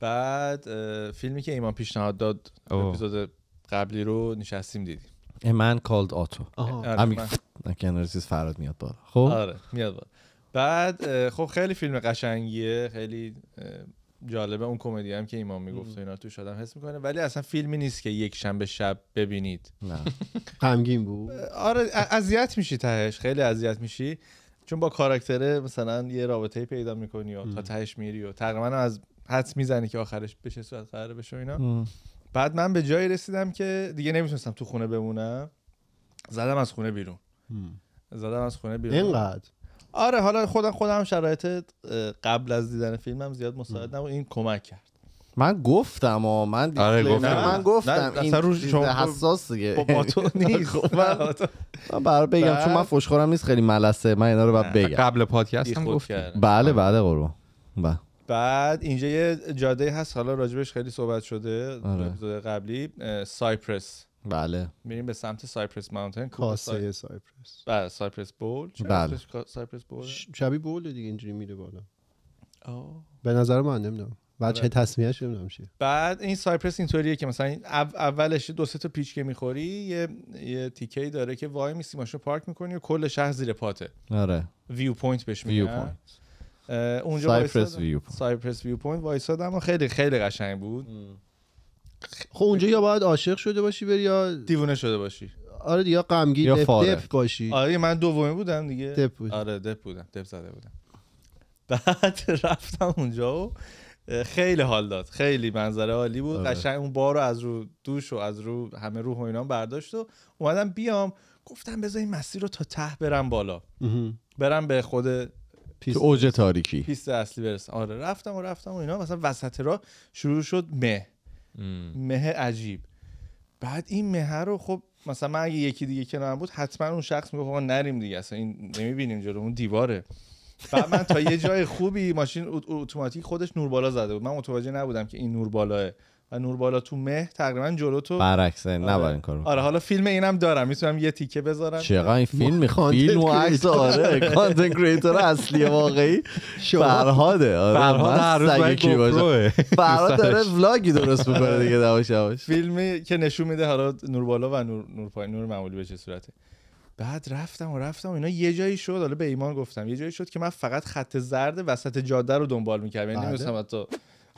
بعد فیلمی که ایمان پیشنهاد داد اپیزود قبلی رو نشستیم دیدیم من کالد آتو آره، همین کنار چیز فراد میاد خب آره، میاد بعد خب خیلی فیلم قشنگیه خیلی جالبه اون کمدی هم که ایمان میگفت اینا تو شدم حس میکنه ولی اصلا فیلمی نیست که یک شنبه شب ببینید نه غمگین بود آره اذیت میشی تهش خیلی اذیت میشی چون با کاراکتره مثلا یه رابطه پیدا میکنی و تا تهش میری و تقریبا از حدس میزنی که آخرش بشه چه صورت قراره بشه اینا بعد من به جایی رسیدم که دیگه نمیتونستم تو خونه بمونم زدم از خونه بیرون زدم از خونه بیرون اینقدر آره حالا خودم خودم شرایط قبل از دیدن فیلمم زیاد مساعد نبود این کمک کرد من گفتم و من آره گفتم. من گفتم این حساس دیگه با تو نیست خب، من, بگم چون من فشخورم نیست خیلی ملسه من اینا رو باید بگم قبل پادکست هم گفت بله آره. بله قربان بله. بعد اینجا یه جاده هست حالا راجبش خیلی صحبت شده آره. قبلی سایپرس بله میریم به سمت سایپرس ماونتن کاسه سایپرس بله سایپرس بول بله سایپرس بول شبیه بول دیگه اینجوری میره بالا به نظر من نمیدونم بعد بله. چه تصمیهش نمیدونم چیه بعد این سایپرس اینطوریه که مثلا اولش دو سه تا پیچ که میخوری یه یه تیکه داره که وای میسی ماشو پارک میکنی و کل شهر زیر پاته آره ویو پوینت بهش میگن ویو پوینت اونجا سایپرس ویو پوینت سایپرس ویو پوینت وایسادم خیلی خیلی قشنگ بود خب اونجا یا باید عاشق شده باشی بری یا دیوونه شده باشی آره دیگه غمگین دپ دپ باشی آره من دومی بودم دیگه دپ بود. آره دپ بودم دپ زده بودم بعد رفتم اونجا و خیلی حال داد خیلی منظره عالی بود آره. قشنگ اون بارو از رو دوش و از رو همه روح و اینا برداشت و اومدم بیام گفتم بذار این مسیر رو تا ته برم بالا برم به خود پیست اوج تاریکی پیست اصلی برسم آره رفتم و رفتم و اینا مثلا وسط راه شروع شد مه مه عجیب بعد این مه رو خب مثلا من اگه یکی دیگه کنارم بود حتما اون شخص میگفت آقا نریم دیگه اصلا این نمیبینیم جلو اون دیواره بعد من تا یه جای خوبی ماشین اتوماتیک خودش نور بالا زده بود من متوجه نبودم که این نور بالاه و نور بالا تو مه تقریبا جلو تو برعکس نباید آره. این کارو آره حالا فیلم اینم دارم میتونم یه تیکه بذارم چرا این فیلم میخوان فیلم عکس آره کانتنت کریتور اصلی واقعی فرهاده آره فرهاد هر روز فرهاد داره ولاگی درست میکنه دیگه دواش دواش فیلمی که نشون میده حالا نور بالا و نور نور پای نور معمولی به چه صورته بعد رفتم و رفتم و اینا یه جایی شد حالا به ایمان گفتم یه جایی شد که من فقط خط زرد وسط جاده رو دنبال میکردم یعنی بله.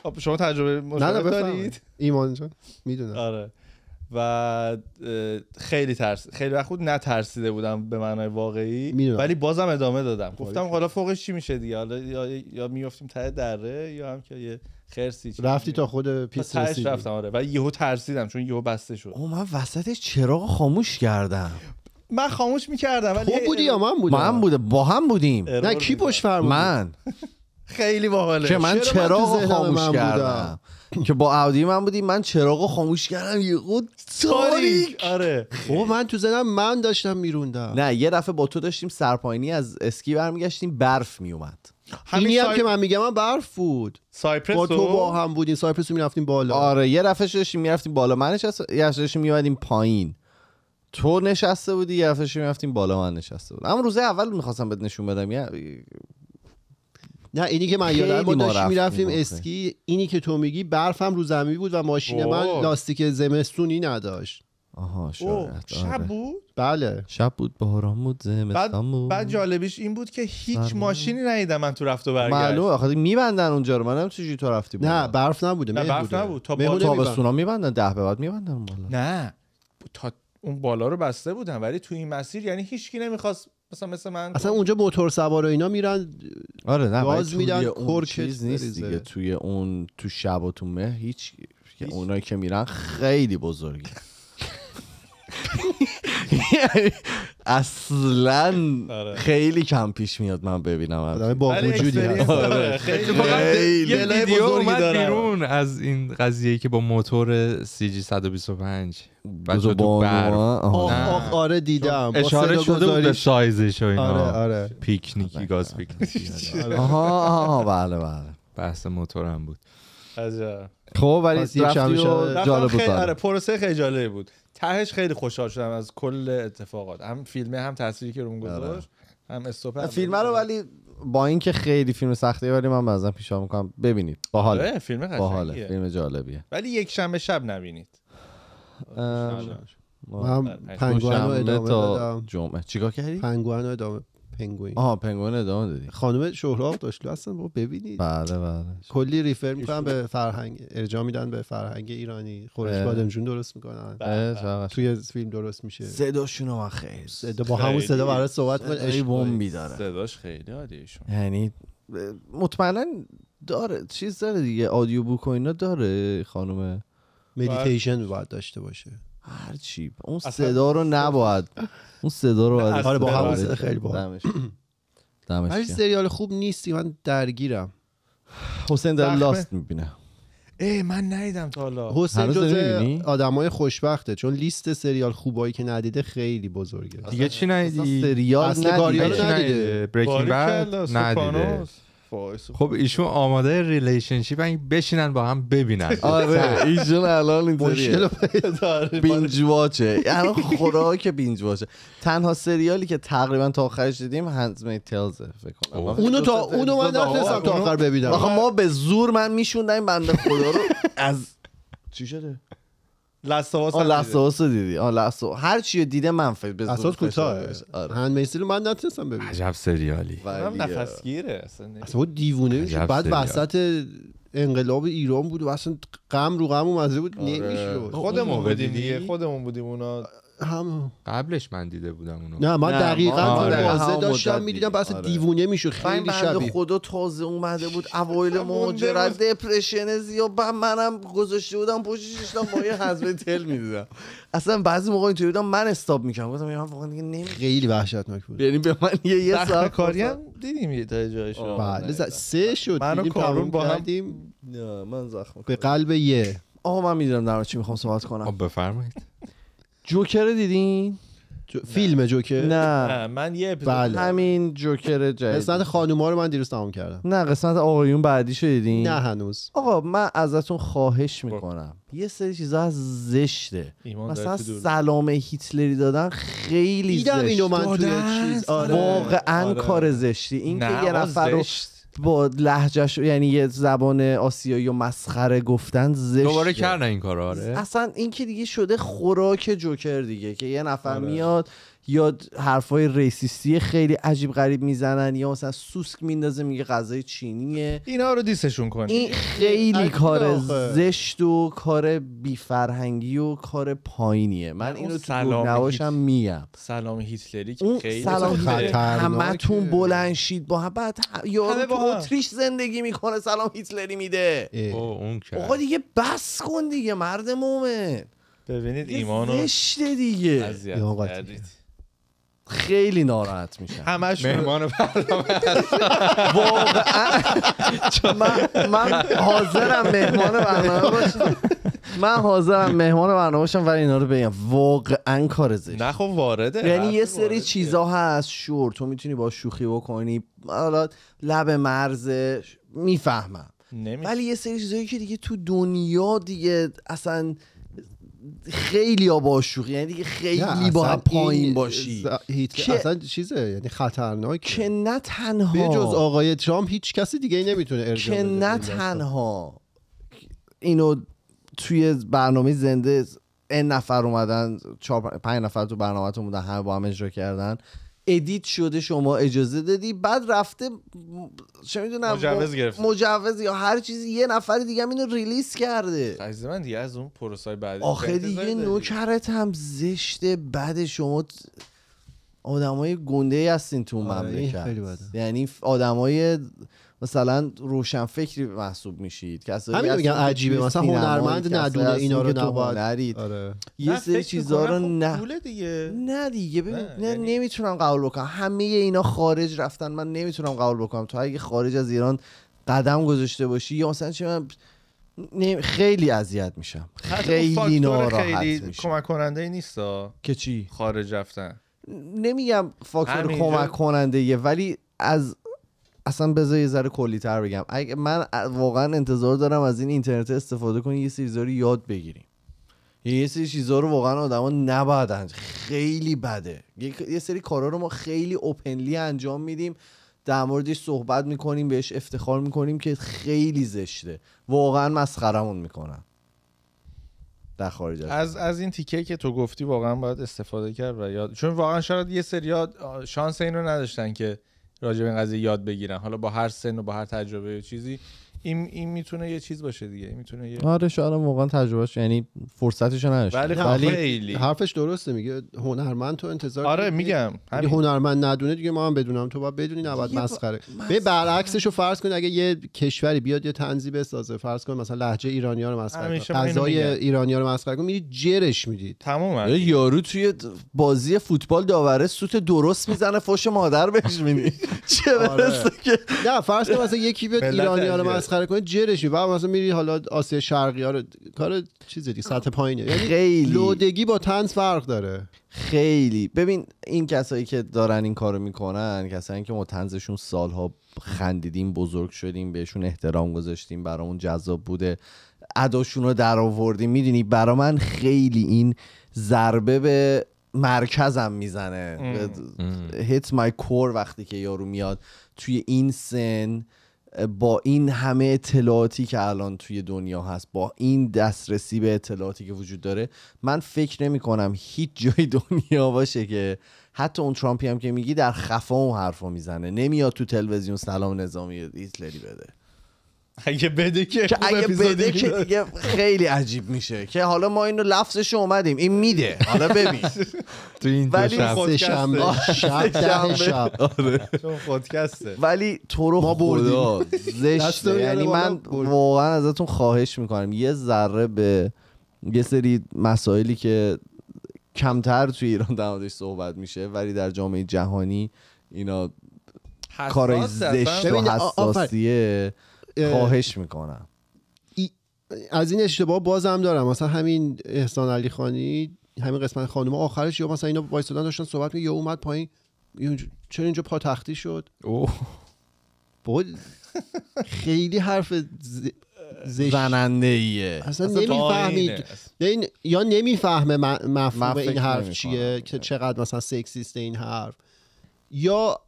خب شما تجربه مشابه دارید ایمان جان میدونم آره و خیلی ترس خیلی وقت خود نترسیده بودم به معنای واقعی میدونم. ولی بازم ادامه دادم خب، گفتم حالا فوقش چی میشه دیگه حالا یا, یا میافتیم ته دره یا هم که یه خرسی رفتی تا خود پیس رسیدی رفتم آره ولی یهو ترسیدم چون یهو بسته شد او من وسطش چراغ خاموش کردم من خاموش میکردم ولی تو بودی یا من بودم من بوده با هم بودیم نه کی پشت من خیلی باحاله که من چراغ خاموش کردم که با اودی من بودی من چراغ خاموش کردم یه خود تاریک آره خب من تو زدم من داشتم میروندم نه یه دفعه با تو داشتیم سرپاینی از اسکی برمیگشتیم برف میومد همین هم که من میگم من برف بود سایپرس با تو با هم بودیم سایپرس رو میرفتیم بالا آره یه دفعه داشتیم میرفتیم بالا من نشست... یه میومدیم پایین تو نشسته بودی یه دفعه میرفتیم بالا من نشسته بودم اما روز اول میخواستم بهت نشون بدم نه اینی که من یادم ما داشت میرفتیم اسکی اینی که تو میگی برفم رو زمین بود و ماشین من خب. لاستیک زمستونی نداشت آها شب آره. بود بله شب بود بهاران بود زمستان بود بعد جالبیش این بود که هیچ ماشینی ندیدم من تو رفت و برگشت معلومه آخه میبندن اونجا رو منم چجوری تو رفتی بود نه برف نبوده نه برف نبود تا تابستونا میبندن ده به بعد میبندن بالا نه تا اون بالا رو بسته بودن ولی تو این مسیر یعنی هیچکی نمیخواست مثلا مثل من اصلا اونجا موتور سوار و اینا میرن آره نه میدن چیز نیست دیگه توی اون تو شب و تو مه هیچ, اونایی که میرن خیلی بزرگی اصلا آره. خیلی کم پیش میاد من ببینم آدم با وجودی آره. خیلی یه ویدیو اومد از این قضیه که با موتور سی جی 125 بچه تو آخ آره دیدم اشاره شده بود به سایزش و اینا آره، پیکنیکی گاز پیکنیکی آها بله بله بحث موتور هم بود خب ولی یک جالب بود آره پروسه خیلی جالب بود تهش خیلی خوشحال شدم از کل اتفاقات هم فیلمه هم تاثیری که روم آره. گذاشت هم استوپ فیلم رو ولی با اینکه خیلی فیلم سخته ولی من بعضا پیشا میکنم ببینید باحال آره، فیلم قشنگیه فیلم جالبیه ولی یک شنبه شب نبینید من آره. پنگوئن ادامه دادم جمعه چیکار کردی پنگوئن ادامه پنگوین آها پنگوین ادامه دادی خانم شهراب داشت هستن با ببینید بله بله کلی ریفر میکنن به فرهنگ ارجاع میدن به فرهنگ ایرانی خورش بادمجون درست میکنن بله. توی فیلم درست میشه صداشون هم خیلی صدا با همون صدا برای صحبت کن ای بم داره صداش خیلی عالیه یعنی مطمئنا داره چیز داره دیگه آدیو بوک و اینا داره خانم مدیتیشن باید داشته باشه هر چی اون صدا رو نباید اون صدا رو باید با همون خیلی با سریال خوب نیستی من درگیرم حسین داره لاست میبینه ای من ندیدم تا حالا حسین جو آدمای خوشبخته چون لیست سریال خوبایی که ندیده خیلی بزرگه دیگه چی ندیدی سریال ندیده بریکینگ بد ندیده خب ایشون آماده ریلیشنشیپ بشینن با هم ببینن آره ایشون الان اینطوریه بینج واچه الان خوراک بینج واچه تنها سریالی که تقریبا تا آخرش دیدیم هندز تلز فکر اونو تا اونو من نتونستم تا آخر ببینم آخه ما به زور من میشوندم بنده خدا رو از چی شده لاستاواس آه دیدی آه سوس هر چی دیده من فکر بزنم اساس کوتاه هند میسیل آره. من نتونستم ببینم عجب سریالی هم نفسگیره اصلا اصلا دیوونه میشه بعد وسط انقلاب ایران بود و اصلا غم رو غم اومده بود آره. نمیشه خودمون بودیم خودمون بودیم اونا هم قبلش من دیده بودم اونو نه من دقیقاً دقیقا آره. داشتم میدیدم بس آره. دیوونه میشو خیلی شبیه خدا تازه اومده بود اوایل مهاجرت دپرشن زیاد با منم گذاشته بودم پشتش داشتم با یه حزب تل میدیدم اصلا بعضی موقع اینطوری بودم من استاپ میکنم گفتم من واقعا دیگه نمی خیلی وحشتناک بود یعنی به من یه یه ساعت کاری هم دیدیم یه تا جایش بله سه شد منو کارون با هم من زخم به قلب یه آقا من میدونم در چی میخوام صحبت کنم بفرمایید جوکر دیدین جو... فیلم جوکر نه. من یه بله. همین جوکر جدید قسمت خانوما رو من دیروز تمام کردم نه قسمت آقایون بعدیشو دیدین نه هنوز آقا من ازتون خواهش میکنم یه سری چیزا از زشته مثلا سلام هیتلری دادن خیلی زشت اینو من چیز آره. واقعا کار آره. زشتی این که یه نفر رو با لهجهش یعنی یه زبان آسیایی و مسخره گفتن زشت دوباره کردن این کار آره اصلا این که دیگه شده خوراک جوکر دیگه که یه نفر آره. میاد یا حرفای ریسیستی خیلی عجیب غریب میزنن یا مثلا سوسک میندازه میگه غذای چینیه اینا رو دیسشون کنی این خیلی کار زشت و کار بیفرهنگی و کار پایینیه من اینو تو نواشم میگم سلام هیتلری که خیلی سلام همتون بلند شید با هم بعد یارو تو اتریش زندگی میکنه سلام هیتلری میده اون دیگه بس کن دیگه مرد مومن ببینید ایمانو دیگه خیلی ناراحت میشه. همش مهمان برنامه واقعا من, حاضرم مهمان برنامه باشم من حاضرم مهمان برنامه باشم ولی اینا رو بگم واقعا کار زشت نه خب وارده یعنی یه سری چیزا هست شور تو میتونی با شوخی بکنی حالا لب مرزه میفهمم ولی یه سری چیزایی که دیگه تو دنیا دیگه اصلا خیلی ها باشوخی یعنی دیگه خیلی با پایین باشی هیچ که اصلا چیزه یعنی که نه تنها به جز آقای ترامپ هیچ کسی دیگه نمیتونه که نه تنها اینو توی برنامه زنده این نفر اومدن چهار پنج نفر تو برنامه تو بودن همه با هم اجرا کردن ادیت شده شما اجازه دادی بعد رفته چه میدونم مجوز گرفت مجوز یا هر چیزی یه نفر دیگه اینو ریلیس کرده عزیز من دیگه از اون پروسای بعدی آخه دیگه نوکرت هم بعد شما آدمای گنده هستین تو آره، مملکت یعنی آدمای مثلا فکری محسوب میشید کسایی همین میگم عجیبه مثلا هنرمند ندونه اینا رو نباید آره. یه سری چیزا رو خب نه دیگه. نه دیگه ببین نه, یعنی نمیتونم قبول بکنم همه اینا خارج رفتن من نمیتونم قبول بکنم تو اگه خارج از ایران قدم گذاشته باشی یا مثلا چه من خیلی اذیت میشم خیلی ناراحت میشم کمک کننده نیستا که چی خارج رفتن نمیگم فاکتور کمک کننده ولی از اصلا بذار یه ذره کلیتر بگم اگه من واقعا انتظار دارم از این اینترنت استفاده کنی یه سری زاری یاد بگیریم یه سری چیزا رو واقعا آدما نبادن خیلی بده یه سری کارا رو ما خیلی اوپنلی انجام میدیم در موردش صحبت میکنیم بهش افتخار میکنیم که خیلی زشته واقعا مسخرمون میکنن در خارج از از این تیکه که تو گفتی واقعا باید استفاده کرد و یاد چون واقعا شاید یه سری شانس این نداشتن که راجع به این قضیه یاد بگیرن حالا با هر سن و با هر تجربه و چیزی این این میتونه یه چیز باشه دیگه میتونه یه آره شاید واقعا تجربهش یعنی فرصتش نداشت خب ولی خیلی حرفش درسته میگه هنرمند تو انتظار آره میگم هنرمند ندونه دیگه ما هم بدونم تو باید بدونی نباید مسخره به برعکسش رو فرض کن اگه یه کشوری بیاد یه تنظیم بسازه فرض کن مثلا لهجه ایرانیا رو مسخره کنه غذای ایرانیا رو مسخره کنه میری جرش میدی تمام یارو توی بازی فوتبال داوره سوت درست میزنه فوش مادر بهش میدی چه برسه آره. که نه فرض کن مثلا یکی بیاد ایرانی‌ها رو مسخره کنی جرشی بعد مثلا میری حالا آسیا شرقی ها آره، رو کار چیز سطح پایینه یعنی خیلی لودگی با تنز فرق داره خیلی ببین این کسایی که دارن این کارو میکنن کسایی که ما تنزشون سالها خندیدیم بزرگ شدیم بهشون احترام گذاشتیم برامون جذاب بوده اداشون رو در آوردیم میدونی برا من خیلی این ضربه به مرکزم میزنه هیت مای کور وقتی که یارو میاد توی این سن با این همه اطلاعاتی که الان توی دنیا هست با این دسترسی به اطلاعاتی که وجود داره من فکر نمی کنم هیچ جای دنیا باشه که حتی اون ترامپی هم که میگی در خفا اون حرفو میزنه نمیاد تو تلویزیون سلام نظامی هیتلری بده اگه بده که اگه که دیگه خیلی عجیب میشه که حالا ما اینو لفظش اومدیم این میده حالا ببین تو این ولی شب شب شب آره. چون پادکسته ولی تو رو ما بردیم زشت یعنی من واقعا ازتون خواهش میکنم یه ذره به یه سری مسائلی که کمتر توی ایران در صحبت میشه ولی در جامعه جهانی اینا کارای زشت و حساسیه خواهش میکنم از این اشتباه بازم دارم مثلا همین احسان علی خانی همین قسمت خانم آخرش یا مثلا اینا وایسادن داشتن صحبت می یا اومد پایین چرا اینجا پا تختی شد اوه خیلی حرف ز... اصلا, یعنی، یا نمیفهمه مفهوم این حرف چیه که چقدر مثلا سکسیست این حرف یا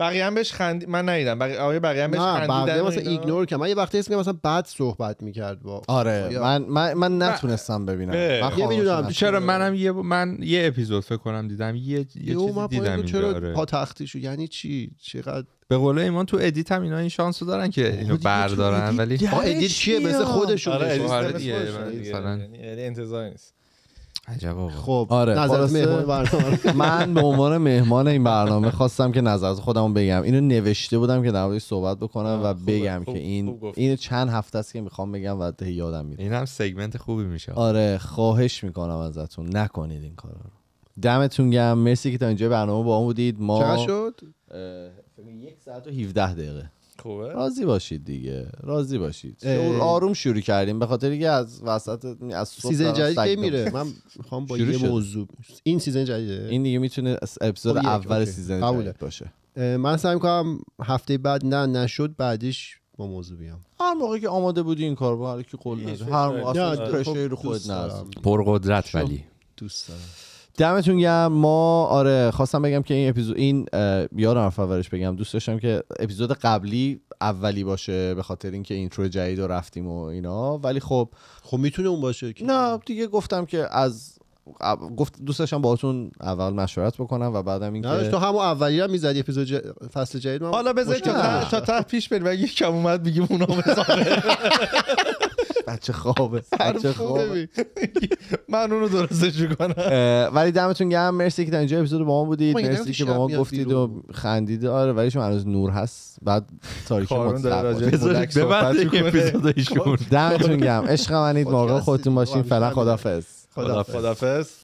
بقیه هم بهش خندی، من ندیدم بقیه آقای بقیه هم بهش خندیدن بقیه مثلا ایگنور کنم من یه وقتی که مثلا بد صحبت میکرد با آره من من, من نتونستم ببینم من یه میدونم چرا منم یه من یه اپیزود فکر کنم دیدم یه یه چیزی دیدم چرا آره. پا تختیشو یعنی چی چقدر به قول ایمان تو ادیت هم اینا این شانسو دارن که اینو بردارن ولی ادیت چیه مثل خودشون آره مثلا یعنی- یعنی انتظار نیست عجب خب آره نظر خب، من به عنوان مهمان این برنامه خواستم که نظر خودم بگم اینو نوشته بودم که در صحبت بکنم و بگم که این این چند هفته است که میخوام بگم و یادم میاد این هم سگمنت خوبی میشه آره خواهش میکنم ازتون نکنید این کارا رو دمتون گرم مرسی که تا اینجا برنامه با هم بودید ما چقدر شد یک ساعت و 17 دقیقه خوبه راضی باشید دیگه راضی باشید آروم شروع کردیم به خاطر اینکه از وسط از سیزن جدید که میره من میخوام با یه موضوع این سیزن جدیده این دیگه میتونه اپیزود خب، اول سیزن جدید باشه من سعی میکنم هفته بعد نه نشد بعدش با موضوع بیام هر موقع که آماده بودی این کار با هر کی قول نده هر موقع خود نرم پر قدرت ولی دوست دارم دمتون گرم ما آره خواستم بگم که این اپیزود این یادم اولش بگم دوست داشتم که اپیزود قبلی اولی باشه به خاطر اینکه اینترو جدید رفتیم و اینا ولی خب خب میتونه اون باشه که نه دیگه گفتم که از گفت دوست داشتم باهاتون اول مشورت بکنم و بعدم اینکه تو همون اولی هم میزدی اپیزود فصل جدید ما حالا بذار تا تا پیش بریم اگه کم اومد بگیم اونا بزاره بچه خوابه بچه خوابه من اونو درستش کنم ولی دمتون گرم مرسی که تا اینجا اپیزود با ما بودید مرسی که با ما گفتید و خندید آره ولی شما هنوز نور هست بعد تاریکی ایشون خب. دمتون گرم عشق منید خب، موقع خودتون باشین فعلا خدافظ خدافظ